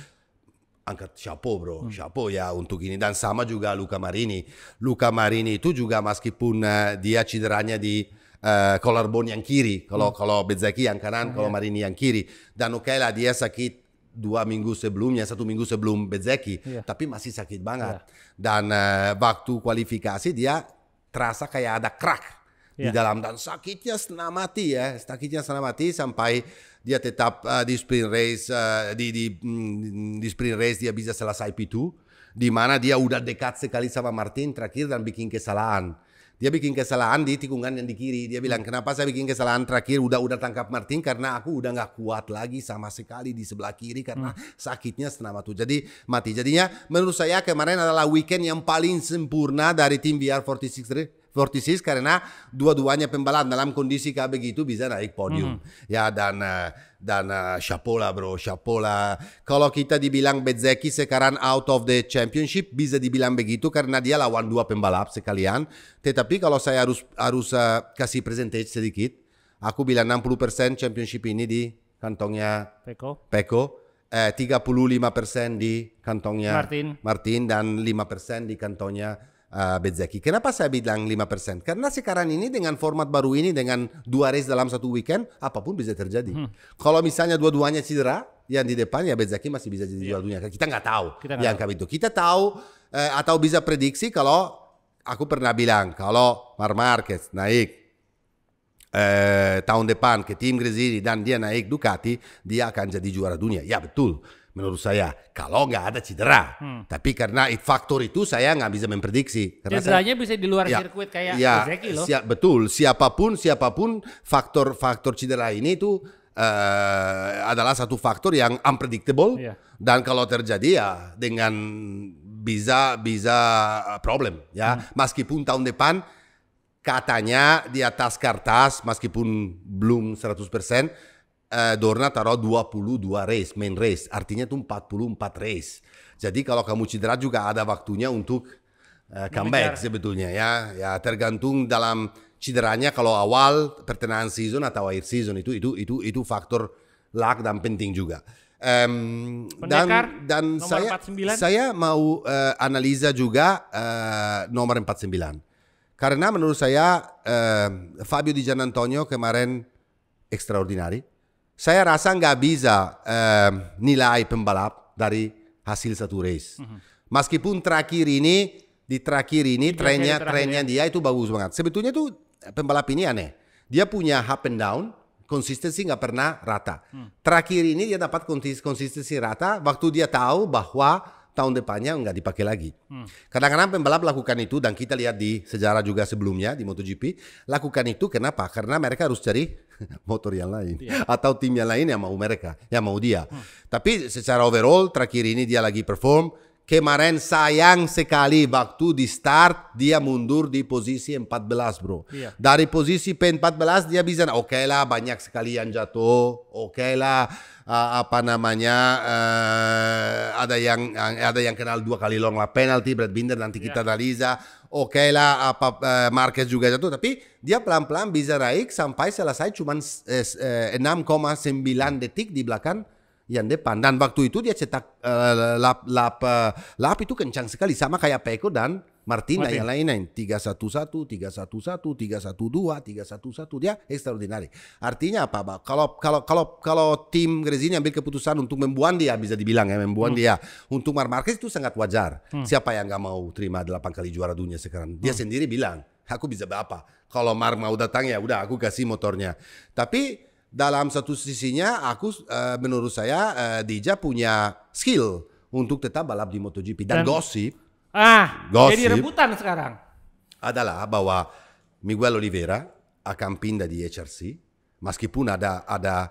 angkat chapeau bro, hmm. chapeau ya untuk ini dan sama juga Luca Marini. Luca Marini itu juga meskipun uh, dia cederanya di uh, collarbone yang kiri, kalau hmm. kalau Bezaki yang kanan, hmm. kalau ya. Marini yang kiri. Dan oke okay lah dia sakit dua minggu sebelumnya, satu minggu sebelum Bezeki, yeah. tapi masih sakit banget. Yeah. Dan uh, waktu kualifikasi dia terasa kayak ada crack yeah. di iya. dalam dan sakitnya senamati ya, sakitnya senamati sampai dia tetap uh, di sprint race uh, di di, mm, di sprint race dia bisa salah IP2 di mana dia udah dekat sekali sama Martin terakhir dan bikin kesalahan dia bikin kesalahan di tikungan yang di kiri. Dia bilang, kenapa saya bikin kesalahan terakhir udah-udah tangkap Martin? Karena aku udah nggak kuat lagi sama sekali di sebelah kiri karena hmm. sakitnya setelah itu. Jadi mati. Jadinya menurut saya kemarin adalah weekend yang paling sempurna dari tim VR46 46 karena dua-duanya pembalap dalam kondisi kayak begitu bisa naik podium. Mm. Ya dan eh, dan uh, bro, Shapola Kalau kita dibilang Bezeki sekarang out of the championship bisa dibilang begitu karena dia lawan dua pembalap sekalian. Tetapi kalau saya harus harus uh, kasih presentasi sedikit, aku bilang 60% championship ini di kantongnya Peko. Peko. Eh, 35% di kantongnya Martin. Martin dan 5% di kantongnya uh, eh, Bezeki. Kenapa saya bilang 5%? Karena sekarang ini dengan format baru ini dengan dua race dalam satu weekend apapun bisa terjadi. Hmm. Kalau misalnya dua-duanya cedera, yang di depan ya Bezeki masih bisa jadi iya. juara dunia. Kita nggak tahu kita yang kami itu. Kita tahu eh, atau bisa prediksi kalau aku pernah bilang kalau Mar Marquez naik eh, tahun depan ke tim Gresini dan dia naik Ducati, dia akan jadi juara dunia. Ya betul menurut saya. Kalau nggak ada cedera, hmm. tapi karena faktor itu saya nggak bisa memprediksi. Karena Cederanya bisa di luar ya, sirkuit kayak ya, Zeki loh. Siap, betul, siapapun siapapun faktor-faktor cedera ini itu uh, eh, adalah satu faktor yang unpredictable yeah. dan kalau terjadi ya dengan bisa bisa eh, problem ya hmm. meskipun tahun depan katanya di atas kertas meskipun belum 100% persen eh, Dorna taruh 22 race, main race. Artinya itu 44 race. Jadi kalau kamu cedera juga ada waktunya untuk uh, comeback sebetulnya ya. Ya tergantung dalam cederanya kalau awal pertengahan season atau akhir season itu itu itu itu faktor luck dan penting juga. Um, dan dan saya saya mau uh, analisa juga uh, nomor 49. Karena menurut saya uh, Fabio Di Antonio kemarin extraordinary saya rasa nggak bisa eh, nilai pembalap dari hasil satu race. Mm -hmm. Meskipun terakhir ini di terakhir ini di iya, trennya trennya ya. dia itu bagus banget. Sebetulnya tuh eh, pembalap ini aneh. Dia punya up and down, konsistensi nggak pernah rata. Hmm. Terakhir ini dia dapat konsistensi rata waktu dia tahu bahwa tahun depannya nggak dipakai lagi. Hmm. Kadang-kadang hmm. pembalap lakukan itu dan kita lihat di sejarah juga sebelumnya di MotoGP lakukan itu kenapa? Karena mereka harus cari [LAUGHS] motor yang lain yeah. atau tim yang lain yang mau mereka, yang mau dia. Hmm. Tapi secara overall terakhir ini dia lagi perform. Kemarin sayang sekali waktu di start dia mundur di posisi 14 bro. Yeah. Dari posisi P14 dia bisa oke okay lah banyak sekali yang jatuh, oke okay lah uh, apa namanya uh, ada yang eh, ada yang kenal dua kali long lah penalti Brad Binder nanti yeah. kita iya. analisa oke okay lah apa uh, market juga jatuh tapi dia pelan-pelan bisa naik sampai selesai cuma eh, 6,9 eh, detik di belakang yang depan dan waktu itu dia cetak uh, lap lap uh, lap itu kencang sekali sama kayak Peko dan Martina yang lain-lain 311, 311, 312, 311 dia extraordinary. Artinya apa, Pak? Kalau kalau kalau kalau tim Grezini ambil keputusan untuk membuang dia bisa dibilang ya membuang hmm. dia untuk Mar Marquez itu sangat wajar. Hmm. Siapa yang nggak mau terima 8 kali juara dunia sekarang? Dia hmm. sendiri bilang, aku bisa apa Kalau Mar mau datang ya udah aku kasih motornya. Tapi dalam satu sisinya aku uh, menurut saya uh, Dija punya skill untuk tetap balap di MotoGP dan, dan gosip Ah, jadi rebutan sekarang. Adalah bahwa Miguel Oliveira akan pindah di HRC, meskipun ada ada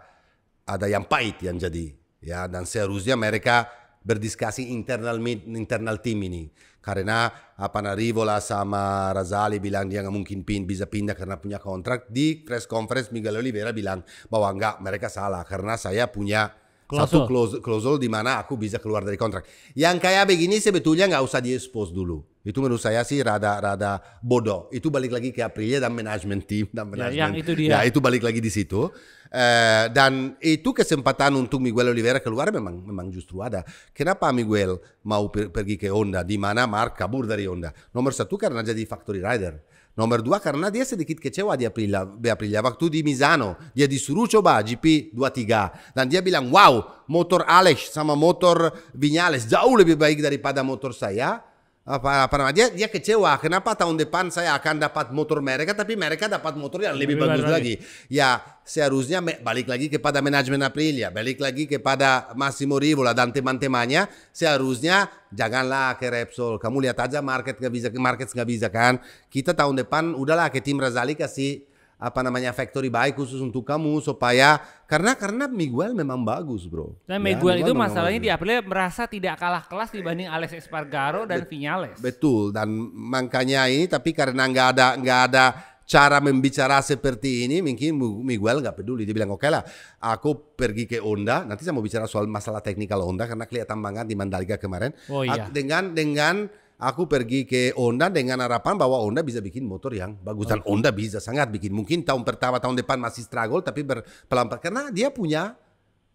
ada yang pahit yang jadi ya dan seharusnya mereka berdiskusi internal internal tim ini karena apa nah, Rivola sama Razali bilang dia nggak mungkin pin, bisa pindah karena punya kontrak di press conference Miguel Oliveira bilang bahwa enggak mereka salah karena saya punya klausul. Satu klausul all di mana aku bisa keluar dari kontrak. Yang kayak begini sebetulnya nggak usah di expose dulu. Itu menurut saya sih rada-rada bodoh. Itu balik lagi ke Aprilia dan manajemen tim dan manajemen. Ya, yang itu dia. Ya itu balik lagi di situ. Uh, dan itu kesempatan untuk Miguel Oliveira keluar memang memang justru ada. Kenapa Miguel mau per pergi ke Honda? Di mana Mark kabur dari Honda? Nomor satu karena jadi factory rider. Nomor dua karena dia sedikit kecewa di dia Aprila, Beaprilia waktu di Misano dia disuruh coba GP23 dan dia bilang wow motor Alex sama motor Vinales jauh lebih baik daripada motor saya apa apa namanya dia, dia kecewa kenapa tahun depan saya akan dapat motor mereka tapi mereka dapat motor yang lebih, lebih bagus lagi. lagi ya seharusnya balik lagi kepada manajemen Aprilia ya. balik lagi kepada Massimo Rivola dan teman-temannya seharusnya janganlah ke Repsol kamu lihat aja market nggak bisa market nggak bisa kan kita tahun depan udahlah ke tim Razali kasih apa namanya factory bike khusus untuk kamu supaya karena karena Miguel memang bagus bro. Dan ya, Miguel itu masalahnya bagus. di Aprilia merasa tidak kalah kelas dibanding Alex Espargaro dan Bet Vinales. Betul dan makanya ini tapi karena nggak ada nggak ada cara membicara seperti ini mungkin Miguel nggak peduli dia bilang oke okay lah aku pergi ke Honda nanti saya mau bicara soal masalah teknikal Honda karena kelihatan banget di Mandalika kemarin oh, iya. dengan dengan aku pergi ke Honda dengan harapan bahwa Honda bisa bikin motor yang bagus dan Honda bisa sangat bikin mungkin tahun pertama tahun depan masih struggle tapi berpelan karena dia punya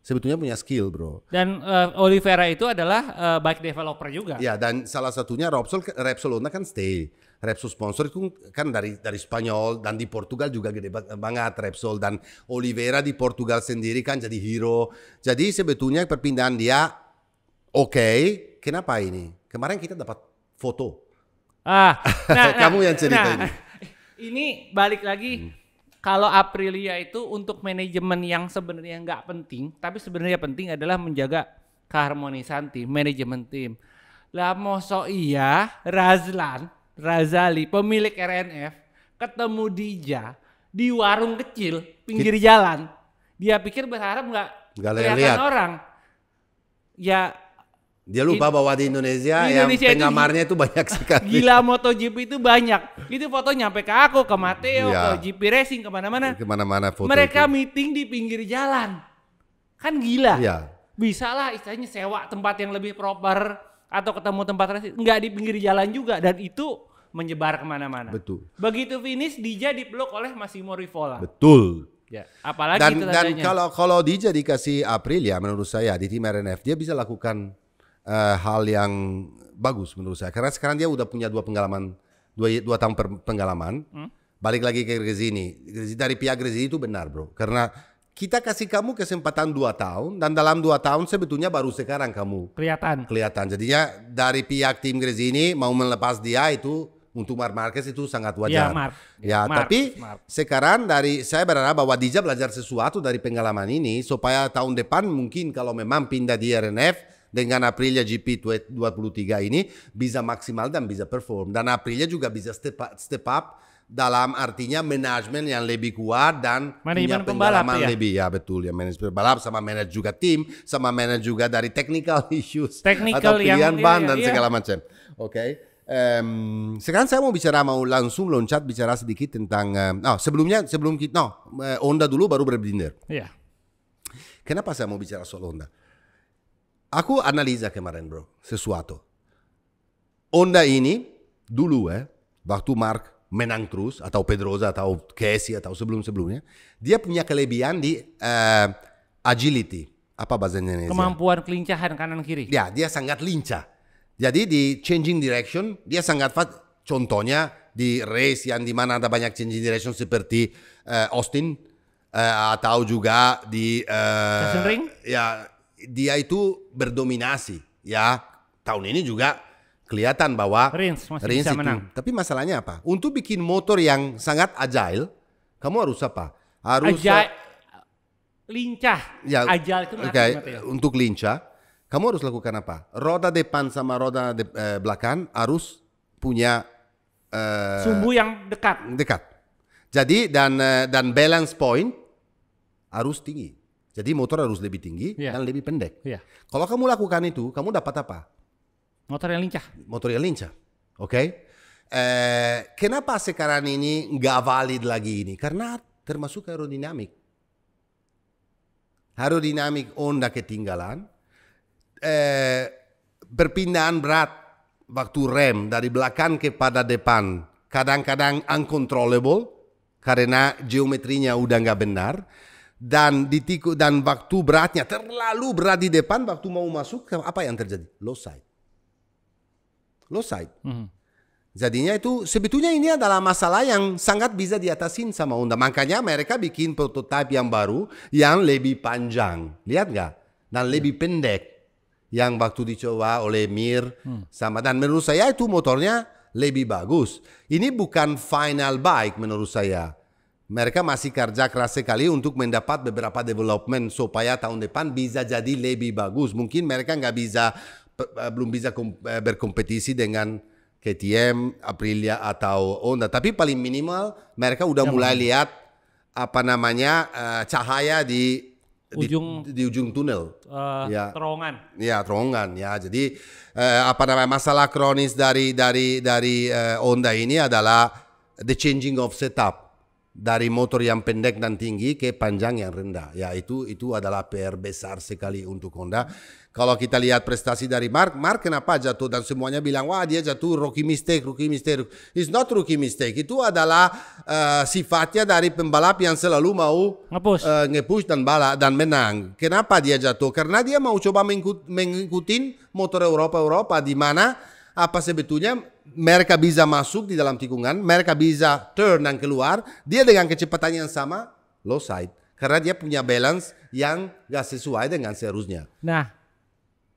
sebetulnya punya skill bro dan uh, Oliveira itu adalah uh, bike developer juga ya dan salah satunya Repsol Repsol Honda kan stay Repsol sponsor itu kan dari dari Spanyol dan di Portugal juga gede banget Repsol dan Oliveira di Portugal sendiri kan jadi hero jadi sebetulnya perpindahan dia oke okay. kenapa ini kemarin kita dapat foto. Ah, [LAUGHS] nah, nah, kamu nah, yang cerita nah, ini. Ini balik lagi hmm. kalau Aprilia itu untuk manajemen yang sebenarnya nggak penting, tapi sebenarnya penting adalah menjaga keharmonisan tim, manajemen tim. Lah moso iya Razlan, Razali, pemilik RNF ketemu Dija di warung kecil pinggir jalan. Dia pikir berharap nggak kelihatan lihat. orang. Ya dia lupa bahwa di Indonesia, di Indonesia yang penggemarnya itu, itu banyak sekali. Gila MotoGP itu banyak. Itu foto nyampe ke aku, ke Mateo, ya. ke GP Racing, kemana-mana. Kemana-mana foto Mereka itu. meeting di pinggir jalan. Kan gila. Ya. Bisa lah istilahnya sewa tempat yang lebih proper atau ketemu tempat racing. Enggak di pinggir jalan juga. Dan itu menyebar kemana-mana. Betul. Begitu finish, Dija dipeluk oleh Massimo Rivola. Betul. Ya, apalagi dan, itu dan kalau kalau Dija dikasih April ya menurut saya di tim RNF dia bisa lakukan uh, hal yang bagus menurut saya. Karena sekarang dia udah punya dua pengalaman, dua, dua tahun per, pengalaman. Hmm? Balik lagi ke Grezini. Dari pihak Grezini itu benar bro. Karena kita kasih kamu kesempatan dua tahun dan dalam dua tahun sebetulnya baru sekarang kamu kelihatan kelihatan jadinya dari pihak tim Grezini mau melepas dia itu untuk mark Marquez itu sangat wajar ya, Mar. ya Mar. tapi Mar. sekarang dari saya berharap bahwa Dija belajar sesuatu dari pengalaman ini supaya tahun depan mungkin kalau memang pindah di RNF dengan Aprilia GP23 ini bisa maksimal dan bisa perform. Dan Aprilia juga bisa step up, step up dalam artinya manajemen yang lebih kuat dan manajemen pembalap ya? lebih ya betul ya manajemen balap sama manajer juga tim sama manajer juga dari technical [LAUGHS] issues technical atau pilihan iya, ban iya, dan iya. segala macam oke okay. Um, sekarang saya mau bicara mau langsung loncat bicara sedikit tentang uh, oh, sebelumnya sebelum kita no eh, Honda dulu baru berbinder Iya. Yeah. Kenapa saya mau bicara soal Honda? Aku analisa kemarin bro, sesuatu. Onda ini dulu ya, waktu Mark menang terus atau Pedroza, atau Casey atau sebelum-sebelumnya, dia punya kelebihan di uh, agility. Apa bahasa Indonesia? Kemampuan kelincahan kanan kiri. Ya, dia sangat lincah. Jadi di changing direction dia sangat fast. Contohnya di race yang dimana ada banyak changing direction seperti uh, Austin uh, atau juga di uh, ya dia itu berdominasi ya tahun ini juga kelihatan bahwa Rins masih Rins bisa itu. menang. Tapi masalahnya apa? Untuk bikin motor yang sangat agile, kamu harus apa? Harus Aja lincah. Ya, agile itu okay. Untuk lincah, kamu harus lakukan apa? Roda depan sama roda de, eh, belakang harus punya eh, sumbu yang dekat. Dekat. Jadi dan eh, dan balance point harus tinggi. Jadi motor harus lebih tinggi yeah. dan lebih pendek. Yeah. Kalau kamu lakukan itu, kamu dapat apa? Motor yang lincah. Motor yang lincah, oke? Okay? Eh, kenapa sekarang ini nggak valid lagi ini? Karena termasuk aerodinamik. Aerodinamik Honda ketinggalan. Eh, perpindahan berat waktu rem dari belakang kepada depan kadang-kadang uncontrollable karena geometrinya udah nggak benar dan ditikuk dan waktu beratnya terlalu berat di depan waktu mau masuk apa yang terjadi low side low side mm-hmm. jadinya itu sebetulnya ini adalah masalah yang sangat bisa diatasin sama Honda. makanya mereka bikin prototipe yang baru yang lebih panjang lihat nggak dan lebih yeah. pendek yang waktu dicoba oleh Mir hmm. sama dan menurut saya itu motornya lebih bagus ini bukan final bike menurut saya mereka masih kerja keras sekali untuk mendapat beberapa development supaya tahun depan bisa jadi lebih bagus. Mungkin mereka nggak bisa eh, belum bisa eh, berkompetisi dengan KTM, Aprilia atau Honda. Tapi paling minimal mereka udah ya, mulai bener. lihat apa namanya uh, cahaya di ujung di, di ujung tunnel uh, ya terowongan ya terowongan ya jadi uh, apa namanya masalah kronis dari dari dari uh, Honda ini adalah the changing of setup dari motor yang pendek dan tinggi ke panjang yang rendah. Ya itu itu adalah PR besar sekali untuk Honda. Kalau kita lihat prestasi dari Mark, Mark kenapa jatuh dan semuanya bilang wah dia jatuh rookie mistake, rookie mistake. It's not rookie mistake. Itu adalah uh, sifatnya dari pembalap yang selalu mau ngepush, uh, ngepush dan bala dan menang. Kenapa dia jatuh? Karena dia mau coba mengikuti motor Eropa Eropa di mana apa sebetulnya mereka bisa masuk di dalam tikungan, mereka bisa turn dan keluar. Dia dengan kecepatan yang sama, low side. Karena dia punya balance yang gak sesuai dengan seharusnya. Nah,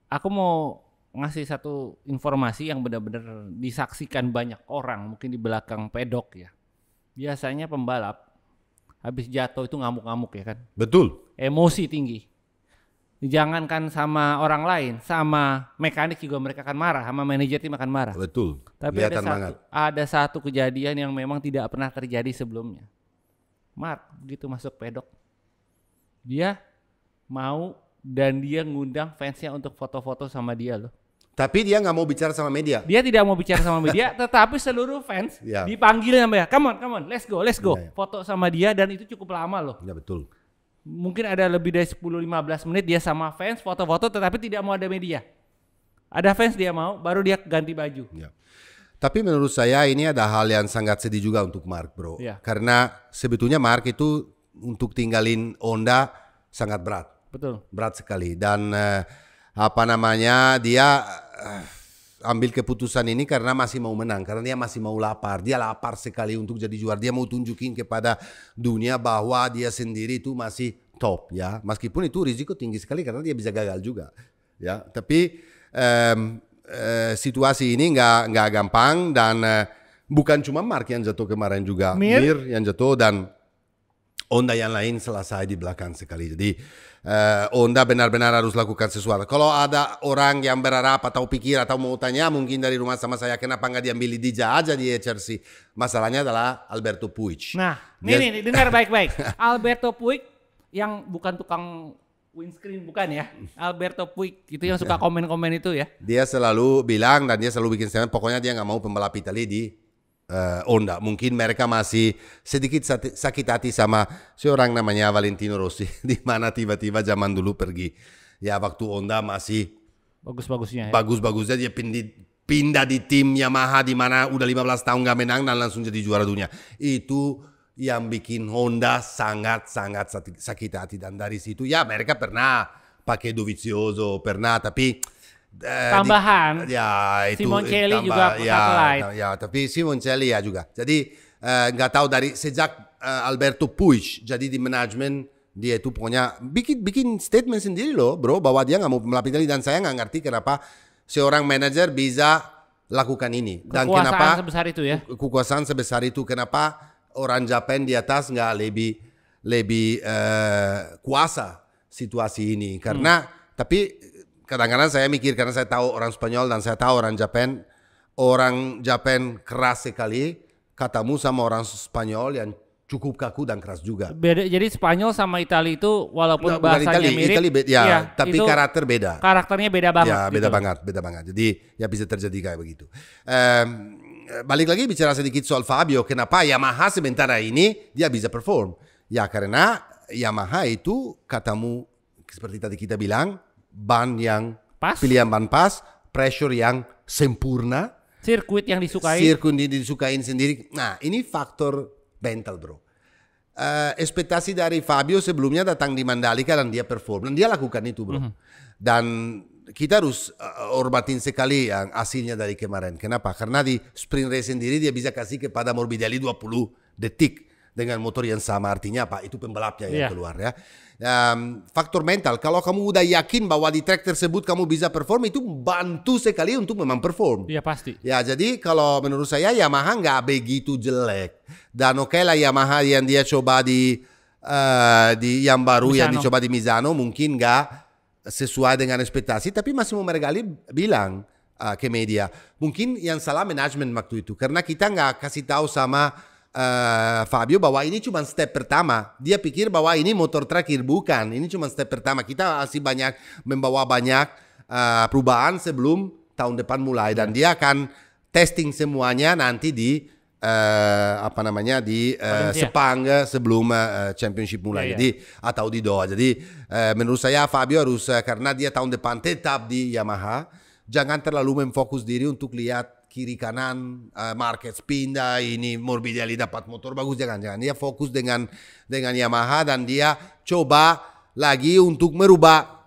aku mau ngasih satu informasi yang benar-benar disaksikan banyak orang, mungkin di belakang pedok ya. Biasanya pembalap habis jatuh itu ngamuk-ngamuk ya kan? Betul. Emosi tinggi jangankan sama orang lain, sama mekanik juga mereka akan marah, sama manajer tim akan marah. Betul. Tapi ada satu, ada satu kejadian yang memang tidak pernah terjadi sebelumnya. Mark begitu masuk pedok, dia mau dan dia ngundang fansnya untuk foto-foto sama dia loh. Tapi dia nggak mau bicara sama media. Dia tidak mau bicara sama media, [LAUGHS] tetapi seluruh fans yeah. dipanggil sama dia. Come on, come on, let's go, let's go. Yeah, yeah. Foto sama dia dan itu cukup lama loh. Ya betul mungkin ada lebih dari 10-15 menit dia sama fans foto-foto tetapi tidak mau ada media. Ada fans dia mau, baru dia ganti baju. Ya. Tapi menurut saya ini ada hal yang sangat sedih juga untuk Mark bro. Ya. Karena sebetulnya Mark itu untuk tinggalin Honda sangat berat. Betul. Berat sekali dan eh, apa namanya dia uh, ambil keputusan ini karena masih mau menang, karena dia masih mau lapar. Dia lapar sekali untuk jadi juara. Dia mau tunjukin kepada dunia bahwa dia sendiri itu masih top ya. Meskipun itu risiko tinggi sekali karena dia bisa gagal juga ya. Tapi um, uh, situasi ini nggak nggak gampang dan uh, bukan cuma Mark yang jatuh kemarin juga, Mir, Mir yang jatuh dan Onda yang lain selesai di belakang sekali. Jadi eh, Onda benar-benar harus lakukan sesuatu. Kalau ada orang yang berharap atau pikir atau mau tanya mungkin dari rumah sama saya kenapa nggak diambil di aja di HRC. Masalahnya adalah Alberto Puig. Nah, Dia, nih, dengar baik-baik. [LAUGHS] Alberto Puig yang bukan tukang windscreen bukan ya Alberto Puig itu yang suka iya. komen-komen itu ya dia selalu bilang dan dia selalu bikin statement pokoknya dia nggak mau pembalap Italia di uh, eh, onda. Oh, Mungkin mereka masih sedikit sakit hati sama seorang namanya Valentino Rossi [LAUGHS] di mana tiba-tiba zaman dulu pergi. Ya waktu onda masih bagus-bagusnya. Ya. Bagus-bagusnya dia pindah di tim Yamaha di mana udah 15 tahun gak menang dan langsung jadi juara dunia. Itu yang bikin Honda sangat-sangat sakit hati dan dari situ ya mereka pernah pakai Dovizioso, pernah tapi Uh, tambahan. Di, ya itu Simon Kelly tambah, juga ya, ya, ya, tapi Simon Kelly ya juga. Jadi eh, nggak uh, tahu dari sejak uh, Alberto Puig jadi di manajemen dia itu punya bikin bikin statement sendiri loh bro bahwa dia nggak mau melapisi dan saya nggak ngerti kenapa seorang manajer bisa lakukan ini dan kekuasaan kenapa sebesar itu ya kekuasaan sebesar itu kenapa orang Jepang di atas nggak lebih lebih uh, kuasa situasi ini karena hmm. tapi kadang-kadang saya mikir karena saya tahu orang Spanyol dan saya tahu orang Jepang, orang Jepang keras sekali katamu sama orang Spanyol yang cukup kaku dan keras juga. Beda, jadi Spanyol sama Italia itu walaupun nah, bahasanya Itali, mirip, Itali be- ya, ya, tapi karakter beda. Karakternya beda banget. Ya, beda gitu. banget, beda banget. Jadi ya bisa terjadi kayak begitu. Um, balik lagi bicara sedikit soal Fabio, kenapa Yamaha sementara ini dia bisa perform? Ya karena Yamaha itu katamu seperti tadi kita bilang ban yang pas, pilihan ban pas, pressure yang sempurna, sirkuit yang disukai, sirkuit yang disukain sendiri. Nah, ini faktor mental, bro. Uh, ekspektasi dari Fabio sebelumnya datang di Mandalika dan dia perform dan dia lakukan itu, bro. Mm -hmm. Dan kita harus uh, hormatin sekali yang hasilnya dari kemarin. Kenapa? Karena di sprint race sendiri dia bisa kasih kepada Morbidelli 20 detik dengan motor yang sama. Artinya apa? Itu pembalapnya yang yeah. keluar ya um, faktor mental. Kalau kamu udah yakin bahwa di track tersebut kamu bisa perform itu bantu sekali untuk memang perform. Iya pasti. Ya jadi kalau menurut saya Yamaha nggak begitu jelek dan oke okay lah Yamaha yang dia coba di uh, di yang baru Misano. yang dicoba di Misano mungkin nggak sesuai dengan ekspektasi tapi Massimo Mergali bilang uh, ke media mungkin yang salah manajemen waktu itu karena kita nggak kasih tahu sama uh, Fabio bahwa ini cuma step pertama. Dia pikir bahwa ini motor terakhir bukan. Ini cuma step pertama. Kita masih banyak membawa banyak uh, perubahan sebelum tahun depan mulai dan dia akan testing semuanya nanti di uh, apa namanya di uh, Sepang sebelum uh, championship mulai. Yeah, iya. Jadi yeah. atau di Doha. Jadi uh, menurut saya Fabio harus uh, karena dia tahun depan tetap di Yamaha, jangan terlalu memfokus diri untuk lihat kiri kanan uh, market pindah ini Morbidelli dapat motor bagus jangan jangan dia fokus dengan dengan Yamaha dan dia coba lagi untuk merubah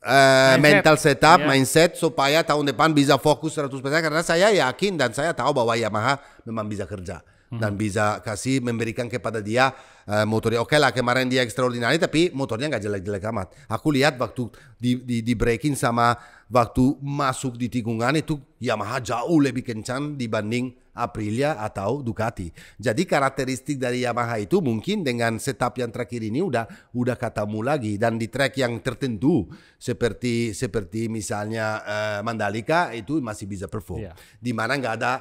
uh, mental setup yeah. mindset supaya tahun depan bisa fokus 100% karena saya yakin dan saya tahu bahwa Yamaha memang bisa kerja. Hmm. dan bisa kasih memberikan kepada dia uh, motornya. Oke okay lah kemarin dia extraordinary tapi motornya nggak jelek-jelek amat. Aku lihat waktu di, di, di breaking sama waktu masuk di tikungan itu Yamaha jauh lebih kencang dibanding Aprilia atau Ducati. Jadi karakteristik dari Yamaha itu mungkin dengan setup yang terakhir ini udah udah ketemu lagi dan di track yang tertentu seperti seperti misalnya uh, Mandalika itu masih bisa perform. Yeah. Di mana nggak ada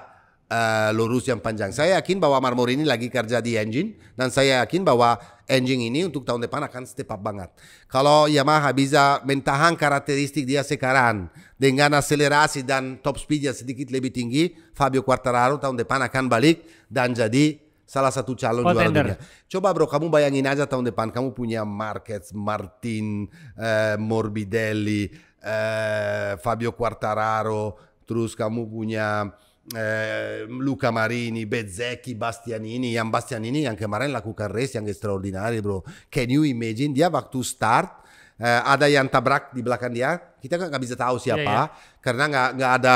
uh, lurus yang panjang. Saya yakin bahwa Marmor ini lagi kerja di engine dan saya yakin bahwa engine ini untuk tahun depan akan step up banget. Kalau Yamaha bisa mentahan karakteristik dia sekarang dengan akselerasi dan top speed yang sedikit lebih tinggi, Fabio Quartararo tahun depan akan balik dan jadi salah satu calon juara dunia. Coba bro, kamu bayangin aja tahun depan kamu punya Marquez, Martin, uh, Morbidelli, uh, Fabio Quartararo, terus kamu punya eh, Luca Marini, Bezzecchi, Bastianini, Ian Bastianini, anche Marella Cucarresi, anche straordinari bro. Can you imagine? Dia waktu start eh, ada yang tabrak di belakang dia. Kita nggak bisa tahu siapa yeah, yeah. karena nggak nggak ada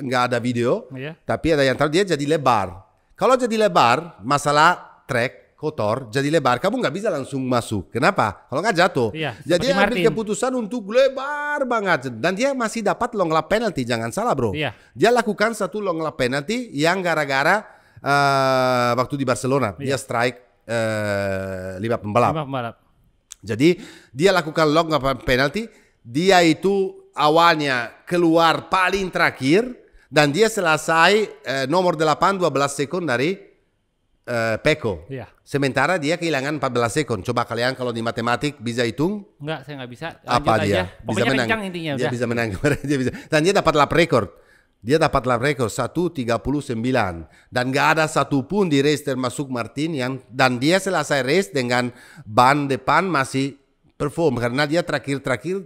nggak ada video. Yeah. Tapi ada yang tahu dia jadi lebar. Kalau jadi lebar, masalah track kotor jadi lebar kamu nggak bisa langsung masuk kenapa kalau nggak jatuh iya, jadi ambil keputusan untuk lebar banget dan dia masih dapat long lap penalty jangan salah bro iya. dia lakukan satu long lap penalty yang gara-gara uh, waktu di Barcelona iya. dia strike uh, lima pembalap. jadi dia lakukan long lap penalty dia itu awalnya keluar paling terakhir dan dia selesai uh, nomor 8 12 sekon dari Eh, Peko. Iya. Sementara dia kehilangan 14 second. Coba kalian kalau di matematik bisa hitung? Enggak, saya nggak bisa. Lanjut apa dia? Pokoknya bisa menang. Intinya, dia udah. bisa menang. [LAUGHS] dia bisa. Dan dia dapat lap record. Dia dapat lap record 1.39 dan nggak ada satupun di race termasuk Martin yang dan dia selesai race dengan ban depan masih perform karena dia terakhir-terakhir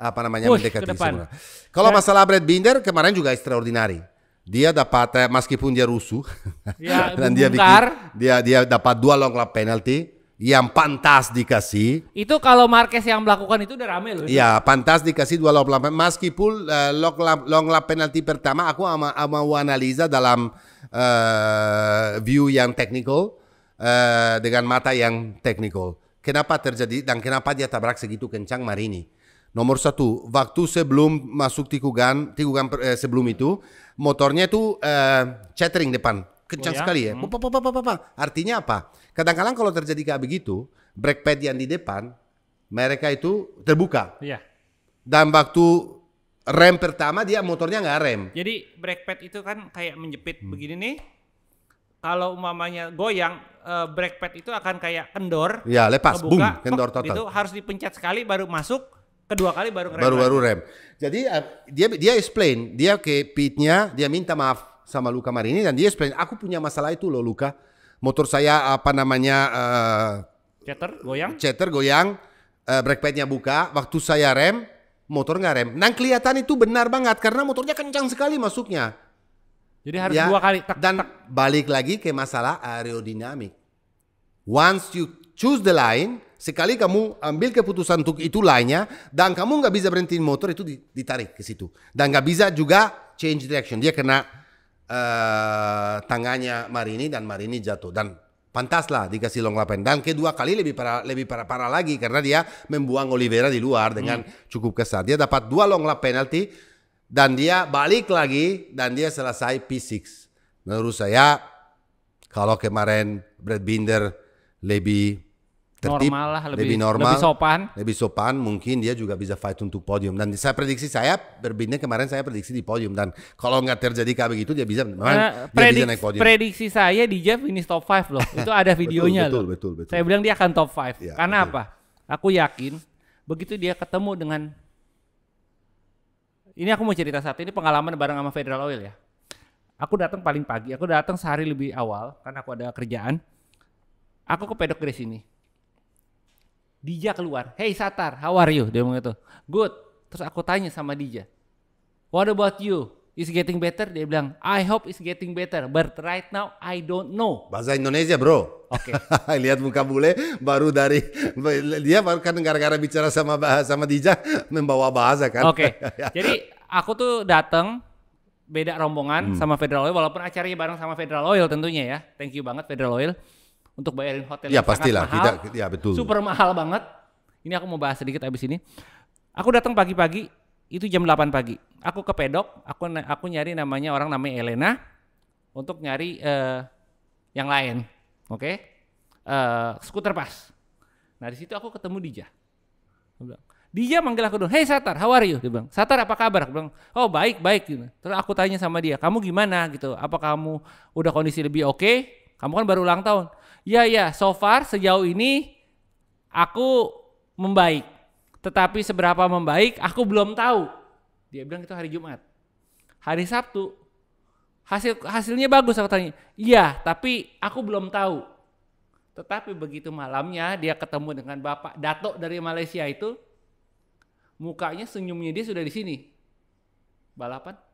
apa namanya Uy, mendekati semua. Kalau nah. masalah Brad Binder kemarin juga extraordinary dia dapat eh, meskipun dia rusuh [LAUGHS] ya, [LAUGHS] dan dia bikin, dia dia dapat dua long lap penalty yang pantas dikasih. Itu kalau Marquez yang melakukan itu udah rame loh. Ya pantas dikasih dua long lap meskipun uh, long lap long lap penalty pertama aku ama, ama mau analisa dalam uh, view yang technical uh, dengan mata yang technical. Kenapa terjadi dan kenapa dia tabrak segitu kencang Marini? Nomor satu, waktu sebelum masuk tikungan tikungan eh, sebelum itu motornya itu uh, eh, chattering depan kencang oh, ya? sekali ya. Hmm. apa apa apa pop, Artinya apa? Kadang-kadang kalau terjadi kayak begitu, brake pad yang di depan mereka itu terbuka. Iya. Dan waktu rem pertama dia motornya nggak rem. Jadi brake pad itu kan kayak menjepit hmm. begini nih. Kalau umamanya goyang, uh, brake pad itu akan kayak kendor. Ya lepas, kebuka, boom, kendor total. Itu harus dipencet sekali baru masuk kedua kali baru rem. baru baru kan? rem jadi uh, dia dia explain dia ke pitnya dia minta maaf sama Luka Marini dan dia explain aku punya masalah itu loh Luka motor saya apa namanya uh, chatter goyang Chatter goyang uh, brake padnya buka waktu saya rem motor nggak rem Nang kelihatan itu benar banget karena motornya kencang sekali masuknya jadi harus ya, dua kali Tak, dan tak. balik lagi ke masalah aerodinamik once you choose the line sekali kamu ambil keputusan untuk itu lainnya dan kamu nggak bisa berhenti motor itu ditarik ke situ dan nggak bisa juga change direction dia kena uh, tangannya Marini dan Marini jatuh dan pantas lah dikasih long lapen dan kedua kali lebih parah lebih parah, parah lagi karena dia membuang Oliveira di luar dengan hmm. cukup kasar dia dapat dua long lap penalti dan dia balik lagi dan dia selesai P6 menurut saya kalau kemarin Brad Binder lebih tertib, normal lah, lebih, lebih normal, lebih sopan. Lebih sopan, mungkin dia juga bisa fight untuk podium. Dan saya prediksi saya berbeda kemarin saya prediksi di podium dan kalau nggak terjadi kayak begitu dia bisa nah, dia prediksi, bisa naik podium. Prediksi saya di Jeff ini top 5 loh. [LAUGHS] Itu ada videonya betul, loh. Betul, betul, betul. Saya bilang dia akan top 5. Ya, Karena betul. apa? Aku yakin begitu dia ketemu dengan ini aku mau cerita satu ini pengalaman bareng sama Federal Oil ya. Aku datang paling pagi, aku datang sehari lebih awal karena aku ada kerjaan. Aku ke pedok dari sini Dija keluar. Hey Satar, how are you? Dia ngomong itu. Good. Terus aku tanya sama Dija. What about you? Is getting better? Dia bilang, I hope is getting better. But right now, I don't know. Bahasa Indonesia bro. Oke. Okay. [LAUGHS] Lihat muka bule baru dari, dia baru kan gara-gara bicara sama sama Dija membawa bahasa kan. Oke. Okay. [LAUGHS] Ya. Jadi aku tuh datang beda rombongan hmm. sama Federal Oil walaupun acaranya bareng sama Federal Oil tentunya ya. Thank you banget Federal Oil untuk bayarin hotel ya, yang pastilah, sangat mahal. Tidak, ya betul. Super mahal banget. Ini aku mau bahas sedikit abis ini. Aku datang pagi-pagi, itu jam 8 pagi. Aku ke pedok, aku aku nyari namanya orang namanya Elena untuk nyari uh, yang lain. Oke. Okay? Uh, eh, skuter pas. Nah, di situ aku ketemu Dija. Dija dia manggil aku dong. hey Satar, how are you? Dia bilang, Satar apa kabar? Aku bilang, oh baik, baik. Gitu. Terus aku tanya sama dia, kamu gimana gitu? Apa kamu udah kondisi lebih oke? Okay? Kamu kan baru ulang tahun. Ya ya, so far sejauh ini aku membaik. Tetapi seberapa membaik aku belum tahu. Dia bilang itu hari Jumat. Hari Sabtu hasil hasilnya bagus aku tanya. Iya, tapi aku belum tahu. Tetapi begitu malamnya dia ketemu dengan bapak datuk dari Malaysia itu mukanya senyumnya dia sudah di sini. Balapan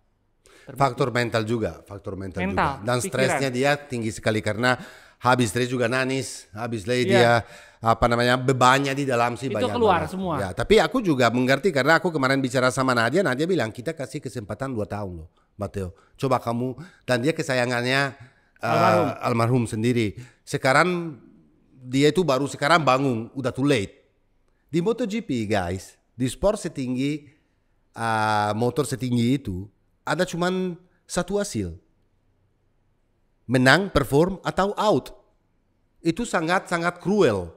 Terbukti. Faktor mental juga, faktor mental, mental juga. Dan stresnya dia tinggi sekali karena habis dress juga nangis, habis Lady yeah. dia ya. apa namanya bebannya di dalam sih itu banyak keluar banget. semua. Ya, tapi aku juga mengerti karena aku kemarin bicara sama Nadia, Nadia bilang kita kasih kesempatan dua tahun loh, Mateo. Coba kamu dan dia kesayangannya eh, almarhum, uh, almarhum sendiri. Sekarang dia itu baru sekarang bangun, udah too late. Di MotoGP guys, di sport setinggi uh, motor setinggi itu ada cuman satu hasil menang, perform atau out. Itu sangat-sangat cruel.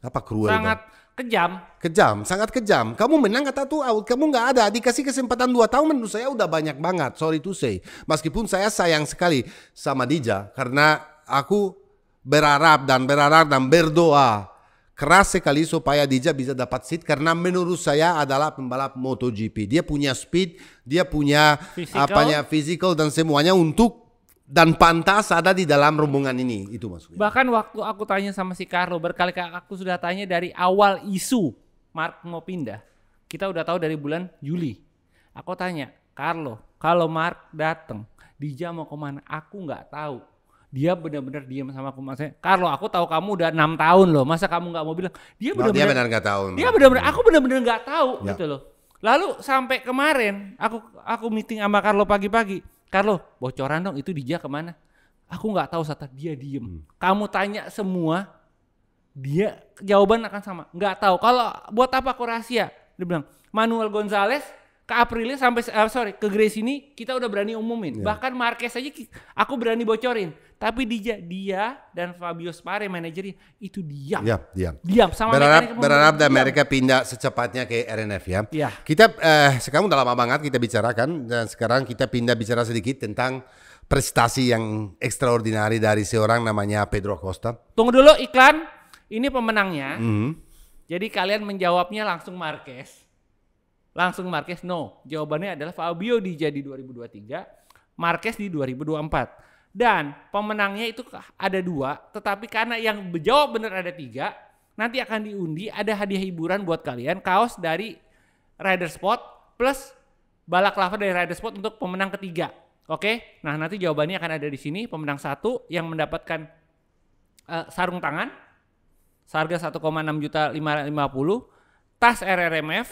Apa cruel? Sangat kan? kejam. Kejam, sangat kejam. Kamu menang atau tuh out, kamu nggak ada. Dikasih kesempatan dua tahun menurut saya udah banyak banget. Sorry to say. Meskipun saya sayang sekali sama Dija karena aku berharap dan berharap dan berdoa keras sekali supaya Dija bisa dapat seat karena menurut saya adalah pembalap MotoGP. Dia punya speed, dia punya physical. apanya physical dan semuanya untuk dan pantas ada di dalam rombongan ini itu maksudnya. Bahkan waktu aku tanya sama si Carlo berkali-kali aku sudah tanya dari awal isu Mark mau pindah. Kita udah tahu dari bulan Juli. Aku tanya, Carlo, kalau Mark datang, jam mau kemana? Aku nggak tahu. Dia benar-benar diam sama aku maksudnya. Carlo, aku tahu kamu udah enam tahun loh. Masa kamu nggak mau bilang? Dia benar-benar nah, nggak tahu. Dia benar-benar aku iya. benar-benar nggak tahu ya. gitu loh. Lalu sampai kemarin aku aku meeting sama Carlo pagi-pagi Carlo, bocoran dong itu dia kemana? Aku nggak tahu sata dia diem. Hmm. Kamu tanya semua, dia jawaban akan sama. Nggak tahu. Kalau buat apa aku rahasia? Dia bilang, Manuel Gonzalez ke Aprilia sampai uh, sorry ke Grace ini kita udah berani umumin. Yeah. Bahkan Marquez aja aku berani bocorin. Tapi dia, dia dan Fabio Spare manajernya itu diam. Diam, diam. Diam sama berharap berharap dan mereka pindah secepatnya ke RNF ya. ya. Kita eh, sekarang udah lama banget kita bicarakan dan sekarang kita pindah bicara sedikit tentang prestasi yang extraordinary dari seorang namanya Pedro Costa. Tunggu dulu iklan. Ini pemenangnya. Mm -hmm. Jadi kalian menjawabnya langsung Marquez. Langsung Marquez no. Jawabannya adalah Fabio di jadi 2023, Marquez di 2024. Dan pemenangnya itu ada dua, tetapi karena yang jawab benar ada tiga, nanti akan diundi ada hadiah hiburan buat kalian, kaos dari Rider Spot plus balak lava dari Rider Spot untuk pemenang ketiga. Oke, nah nanti jawabannya akan ada di sini. Pemenang satu yang mendapatkan uh, sarung tangan, seharga 1,6 juta 550, tas RRMF,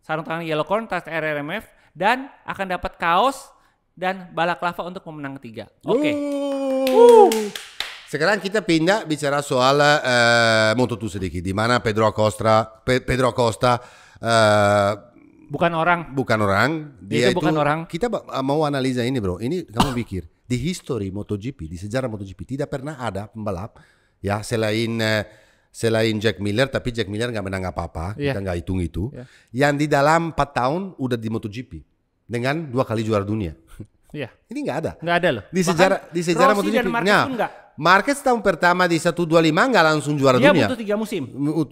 sarung tangan Yellowcorn, tas RRMF, dan akan dapat kaos dan Balaklava untuk pemenang ketiga. Oke. Okay. Oh. Sekarang kita pindah bicara soal uh, eh, 2 sedikit di mana Pedro Costa Pe Pedro Costa uh, eh, bukan orang bukan orang dia itu, itu bukan orang kita eh, mau analisa ini bro ini kamu pikir di history MotoGP di sejarah MotoGP tidak pernah ada pembalap ya selain uh, selain Jack Miller tapi Jack Miller nggak menang apa-apa yeah. kita iya. nggak hitung itu yeah. yang di dalam 4 tahun udah di MotoGP dengan dua kali juara dunia. Iya. [LAUGHS] Ini nggak ada. Nggak ada loh. Di sejarah Bahkan di sejarah Rossi dan Market enggak. Nah, Marquez tahun pertama di 125 nggak langsung juara Dia dunia. Dia butuh tiga musim.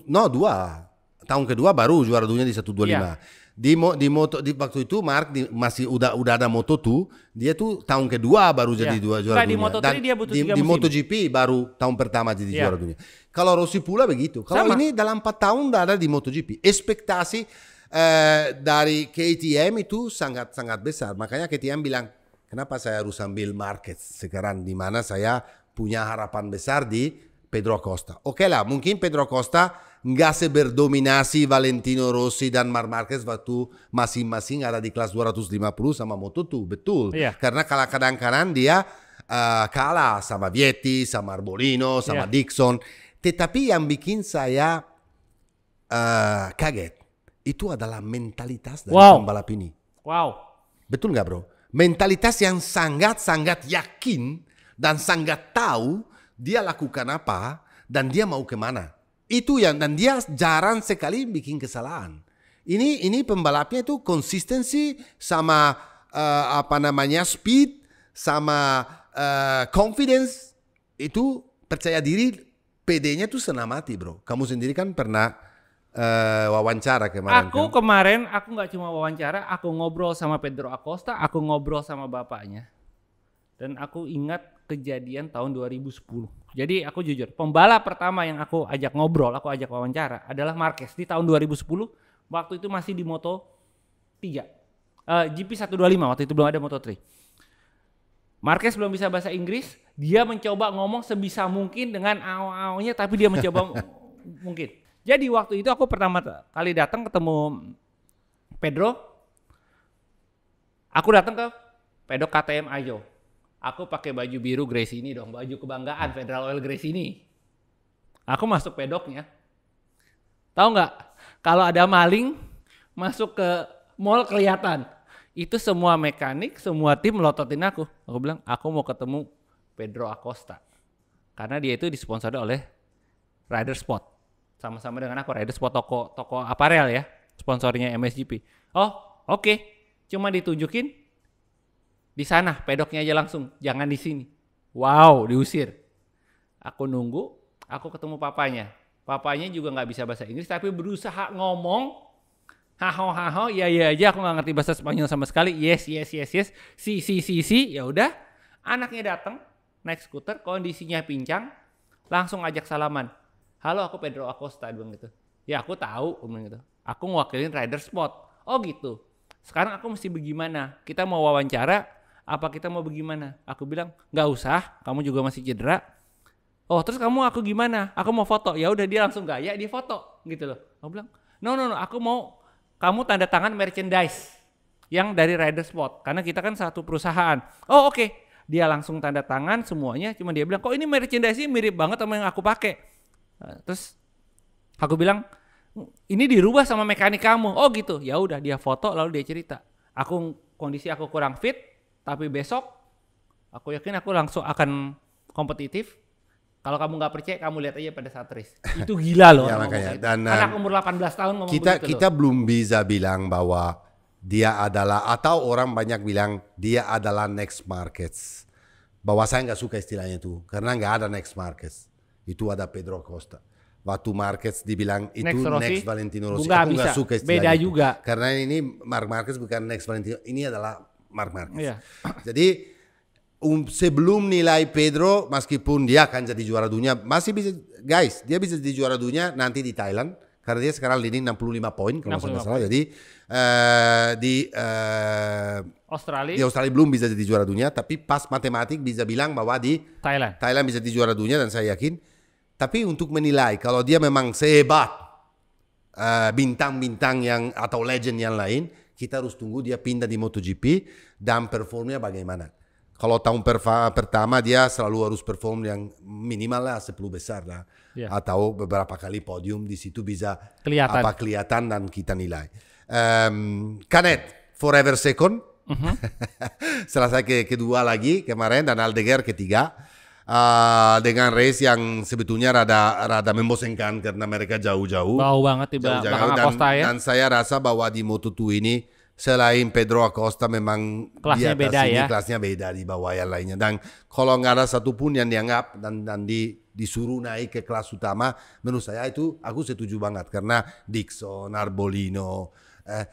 No dua. Tahun kedua baru juara dunia di 125. Ya. Di, mo, di moto di waktu itu Mark di, masih udah udah ada Moto tuh dia tuh tahun kedua baru iya. jadi dua juara nah, dunia. Di Moto Dan dia butuh di, di MotoGP baru tahun pertama jadi yeah. juara dunia. Kalau Rossi pula begitu. Kalau ini dalam 4 tahun udah ada di MotoGP. Ekspektasi eh, dari KTM itu sangat-sangat besar. Makanya KTM bilang, kenapa saya harus ambil market sekarang di mana saya punya harapan besar di Pedro Costa. Oke okay lah, mungkin Pedro Costa nggak seberdominasi Valentino Rossi dan Mar Marquez waktu masing-masing ada di kelas 250 sama Moto2, betul. Yeah. Karena kadang-kadang dia uh, kalah sama Vietti, sama Arbolino, sama yeah. Dixon. Tetapi yang bikin saya uh, kaget itu adalah mentalitas dari wow. pembalap ini. Wow. Betul nggak bro? Mentalitas yang sangat-sangat yakin dan sangat tahu dia lakukan apa dan dia mau kemana. Itu yang dan dia jarang sekali bikin kesalahan. Ini ini pembalapnya itu konsistensi sama uh, apa namanya speed sama uh, confidence itu percaya diri PD-nya tuh senamati bro. Kamu sendiri kan pernah uh, wawancara kemarin. Aku kan? kemarin aku nggak cuma wawancara, aku ngobrol sama Pedro Acosta, aku ngobrol sama bapaknya. Dan aku ingat kejadian tahun 2010. Jadi aku jujur, pembalap pertama yang aku ajak ngobrol, aku ajak wawancara adalah Marquez di tahun 2010. Waktu itu masih di Moto 3. Uh, GP 125 waktu itu belum ada Moto 3. Marquez belum bisa bahasa Inggris, dia mencoba ngomong sebisa mungkin dengan aw-awnya tapi dia mencoba [LAUGHS] mungkin jadi waktu itu aku pertama kali datang ketemu Pedro, aku datang ke Pedro KTM Ayo. Aku pakai baju biru Grace ini dong, baju kebanggaan Federal Oil Grace ini. Aku masuk pedoknya. Tahu nggak? Kalau ada maling masuk ke mall kelihatan. Itu semua mekanik, semua tim melototin aku. Aku bilang, aku mau ketemu Pedro Acosta. Karena dia itu disponsori oleh Rider Spot sama-sama dengan aku ada buat toko toko aparel ya sponsornya MSGP oh oke okay. cuma ditunjukin di sana pedoknya aja langsung jangan di sini wow diusir aku nunggu aku ketemu papanya papanya juga nggak bisa bahasa Inggris tapi berusaha ngomong haho haho ya ya aja aku nggak ngerti bahasa Spanyol sama sekali yes yes yes yes si si si si ya udah anaknya datang naik skuter kondisinya pincang langsung ajak salaman halo aku Pedro Acosta bilang gitu ya aku tahu bilang gitu aku ngwakilin rider spot oh gitu sekarang aku mesti bagaimana kita mau wawancara apa kita mau bagaimana aku bilang nggak usah kamu juga masih cedera oh terus kamu aku gimana aku mau foto ya udah dia langsung gaya dia foto gitu loh aku bilang no no no aku mau kamu tanda tangan merchandise yang dari rider spot karena kita kan satu perusahaan oh oke okay. dia langsung tanda tangan semuanya cuma dia bilang kok ini merchandise mirip banget sama yang aku pakai Nah, terus aku bilang ini dirubah sama mekanik kamu oh gitu ya udah dia foto lalu dia cerita aku kondisi aku kurang fit tapi besok aku yakin aku langsung akan kompetitif kalau kamu nggak percaya, kamu lihat aja pada saat race. [LAUGHS] Itu gila loh. ya, makanya. Gitu. Dan, Anak umur 18 tahun ngomong kita, begitu Kita loh. belum bisa bilang bahwa dia adalah, atau orang banyak bilang dia adalah next markets. Bahwa saya nggak suka istilahnya itu. Karena nggak ada next markets itu ada Pedro Costa Waktu Marquez dibilang itu next, Rossi. next Valentino Rossi. Bukan, aku suka Beda juga. Karena ini Mark Marquez bukan next Valentino. Ini adalah Mark Marquez. Yeah. [COUGHS] Jadi um, sebelum nilai Pedro, meskipun dia akan jadi juara dunia, masih bisa, guys, dia bisa jadi juara dunia nanti di Thailand. Karena dia sekarang leading 65 poin kalau tidak salah. Jadi uh, di uh, Australia. Di Australia belum bisa jadi juara dunia, tapi pas matematik bisa bilang bahwa di Thailand. Thailand bisa jadi juara dunia dan saya yakin tapi untuk menilai kalau dia memang sehebat eh, bintang-bintang uh, yang atau legend yang lain, kita harus tunggu dia pindah di MotoGP dan performnya bagaimana. Kalau tahun pertama dia selalu harus perform yang minimal lah 10 besar lah. Yeah. Atau beberapa kali podium di situ bisa kelihatan. apa kelihatan dan kita nilai. Um, Canet, forever second. Uh -huh. Selesai ke kedua lagi kemarin dan Aldeger ketiga uh, dengan race yang sebetulnya rada rada membosankan karena mereka jauh-jauh. Bau banget tiba jauh -jauh. Dan, ya. Dan saya rasa bahwa di Moto2 ini selain Pedro Acosta memang kelasnya di atas beda ini, ya. Kelasnya beda di bawah yang lainnya. Dan kalau nggak ada satupun yang dianggap dan dan di disuruh naik ke kelas utama, menurut saya itu aku setuju banget karena Dixon, Arbolino, eh,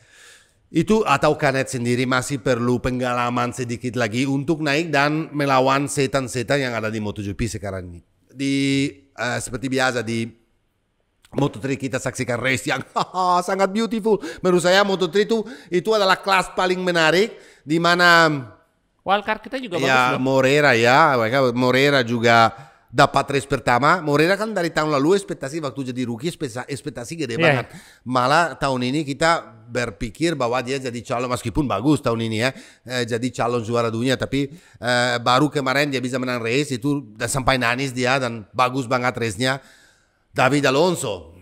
itu atau Kanet sendiri masih perlu pengalaman sedikit lagi untuk naik dan melawan setan-setan yang ada di MotoGP sekarang ini. Di uh, seperti biasa di Moto3 kita saksikan race yang [LAUGHS] sangat beautiful. Menurut saya Moto3 itu itu adalah kelas paling menarik di mana wildcard kita juga ya, bagus. Ya Morera ya, Morera juga dapat race pertama. Morera kan dari tahun lalu ekspektasi waktu jadi rookie ekspektasi gede yeah. Ya. banget. Malah tahun ini kita berpikir bahwa dia jadi calon meskipun bagus tahun ini ya eh, jadi calon juara dunia tapi eh, baru kemarin dia bisa menang race itu dan sampai nangis dia dan bagus banget race-nya David Alonso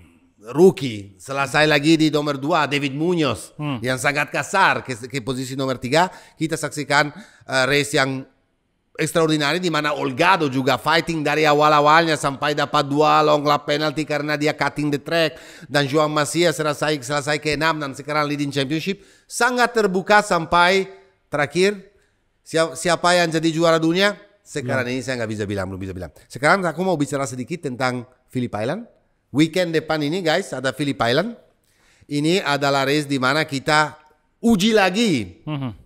rookie selesai lagi di nomor 2 David Munoz hmm. yang sangat kasar ke, ke posisi nomor 3 kita saksikan uh, race yang extraordinari di mana Olgado juga fighting dari awal awalnya sampai dapat dua long lap penalty karena dia cutting the track dan Juan Masia selesai selesai ke enam dan sekarang leading championship sangat terbuka sampai terakhir siapa yang jadi juara dunia sekarang ya. ini saya nggak bisa bilang belum bisa bilang sekarang aku mau bicara sedikit tentang Philip Island weekend depan ini guys ada Philip Island ini adalah race di mana kita uji lagi mhm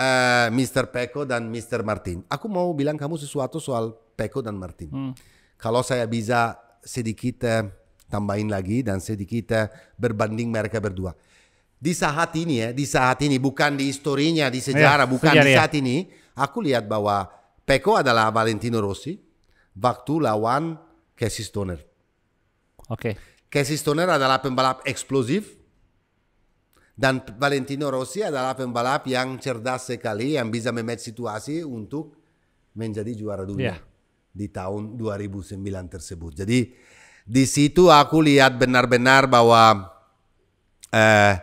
uh, eh, Mr. Peko dan Mr. Martin. Aku mau bilang kamu sesuatu soal Peko dan Martin. Hmm. Kalau saya bisa sedikit uh, tambahin lagi dan sedikit uh, berbanding mereka berdua. Di saat ini ya, di saat ini bukan di historinya, di sejarah, ya, bukan sejarah, di ya. saat ini. Aku lihat bahwa Peko adalah Valentino Rossi waktu lawan Casey Stoner. Oke. Okay. Casey Stoner adalah pembalap eksplosif dan Valentino Rossi adalah pembalap yang cerdas sekali yang bisa memet situasi untuk menjadi juara dunia yeah. di tahun 2009 tersebut. Jadi di situ aku lihat benar-benar bahwa eh,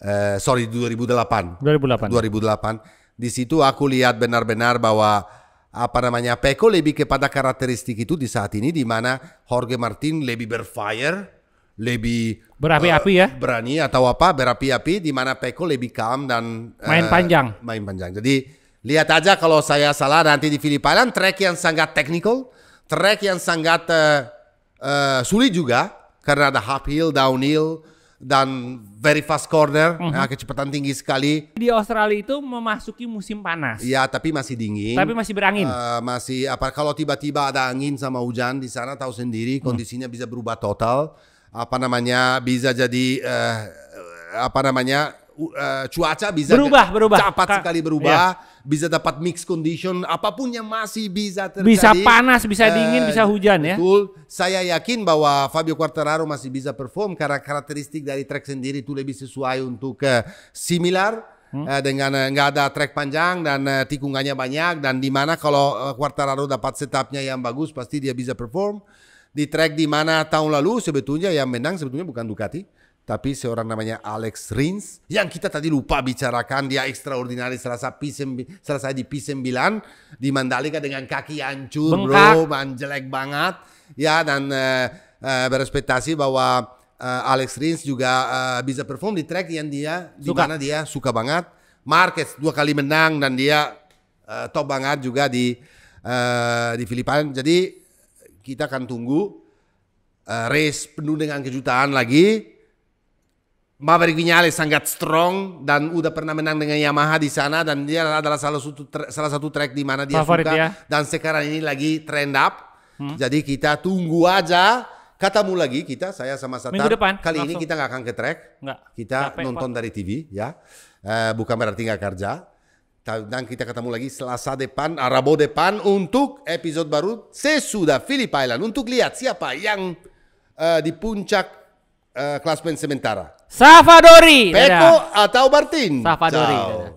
eh sorry 2008. 2008. 2008. Di situ aku lihat benar-benar bahwa apa namanya Peko lebih kepada karakteristik itu di saat ini di mana Jorge Martin lebih berfire lebih berapi-api uh, ya berani atau apa berapi-api di mana Peko lebih calm dan eh, main uh, panjang main panjang jadi lihat aja kalau saya salah nanti di Filipina trek yang sangat technical trek yang sangat uh, uh, sulit juga karena ada uphill downhill dan very fast corner uh-huh. Nah, kecepatan tinggi sekali di Australia itu memasuki musim panas ya tapi masih dingin tapi masih berangin uh, masih apa kalau tiba-tiba ada angin sama hujan di sana tahu sendiri hmm. kondisinya uh-huh. bisa berubah total apa namanya bisa jadi uh, apa namanya uh, cuaca bisa berubah berubah cepat sekali berubah iya. bisa dapat mix condition apapun yang masih bisa terjadi bisa panas bisa eh, dingin uh, bisa hujan ya betul saya yakin bahwa Fabio Quartararo masih bisa perform karena karakteristik dari trek sendiri itu lebih sesuai untuk uh, similar hmm. dengan nggak ada trek panjang dan tikungannya banyak dan di mana kalau Quartararo dapat setupnya yang bagus pasti dia bisa perform di track di mana tahun lalu sebetulnya yang menang sebetulnya bukan Ducati tapi seorang namanya Alex Rins yang kita tadi lupa bicarakan dia extraordinary selasa P9, selasa di P9 di Mandalika dengan kaki hancur Bengkak. bro man banget ya dan uh, uh, berespektasi bahwa uh, Alex Rins juga uh, bisa perform di track yang dia di mana dia suka banget Marquez dua kali menang dan dia uh, top banget juga di uh, di Filipina jadi kita akan tunggu uh, race penuh dengan kejutan lagi. Maverick Vinales sangat strong dan udah pernah menang dengan Yamaha di sana dan dia adalah salah satu salah satu track di mana dia Favorit suka ya. dan sekarang ini lagi trend up. Hmm. Jadi kita tunggu aja ketemu lagi kita saya sama Satar. Kali langsung. ini kita nggak akan ke track. Nggak. Kita Capek, nonton Pak. dari TV ya. Uh, bukan berarti nggak kerja dan kita ketemu lagi Selasa depan, Rabu depan untuk episode baru sesudah Philip Island untuk lihat siapa yang uh, di puncak uh, eh, klasmen sementara. Safadori. Peko atau Martin. Safadori. Ciao. Dadah.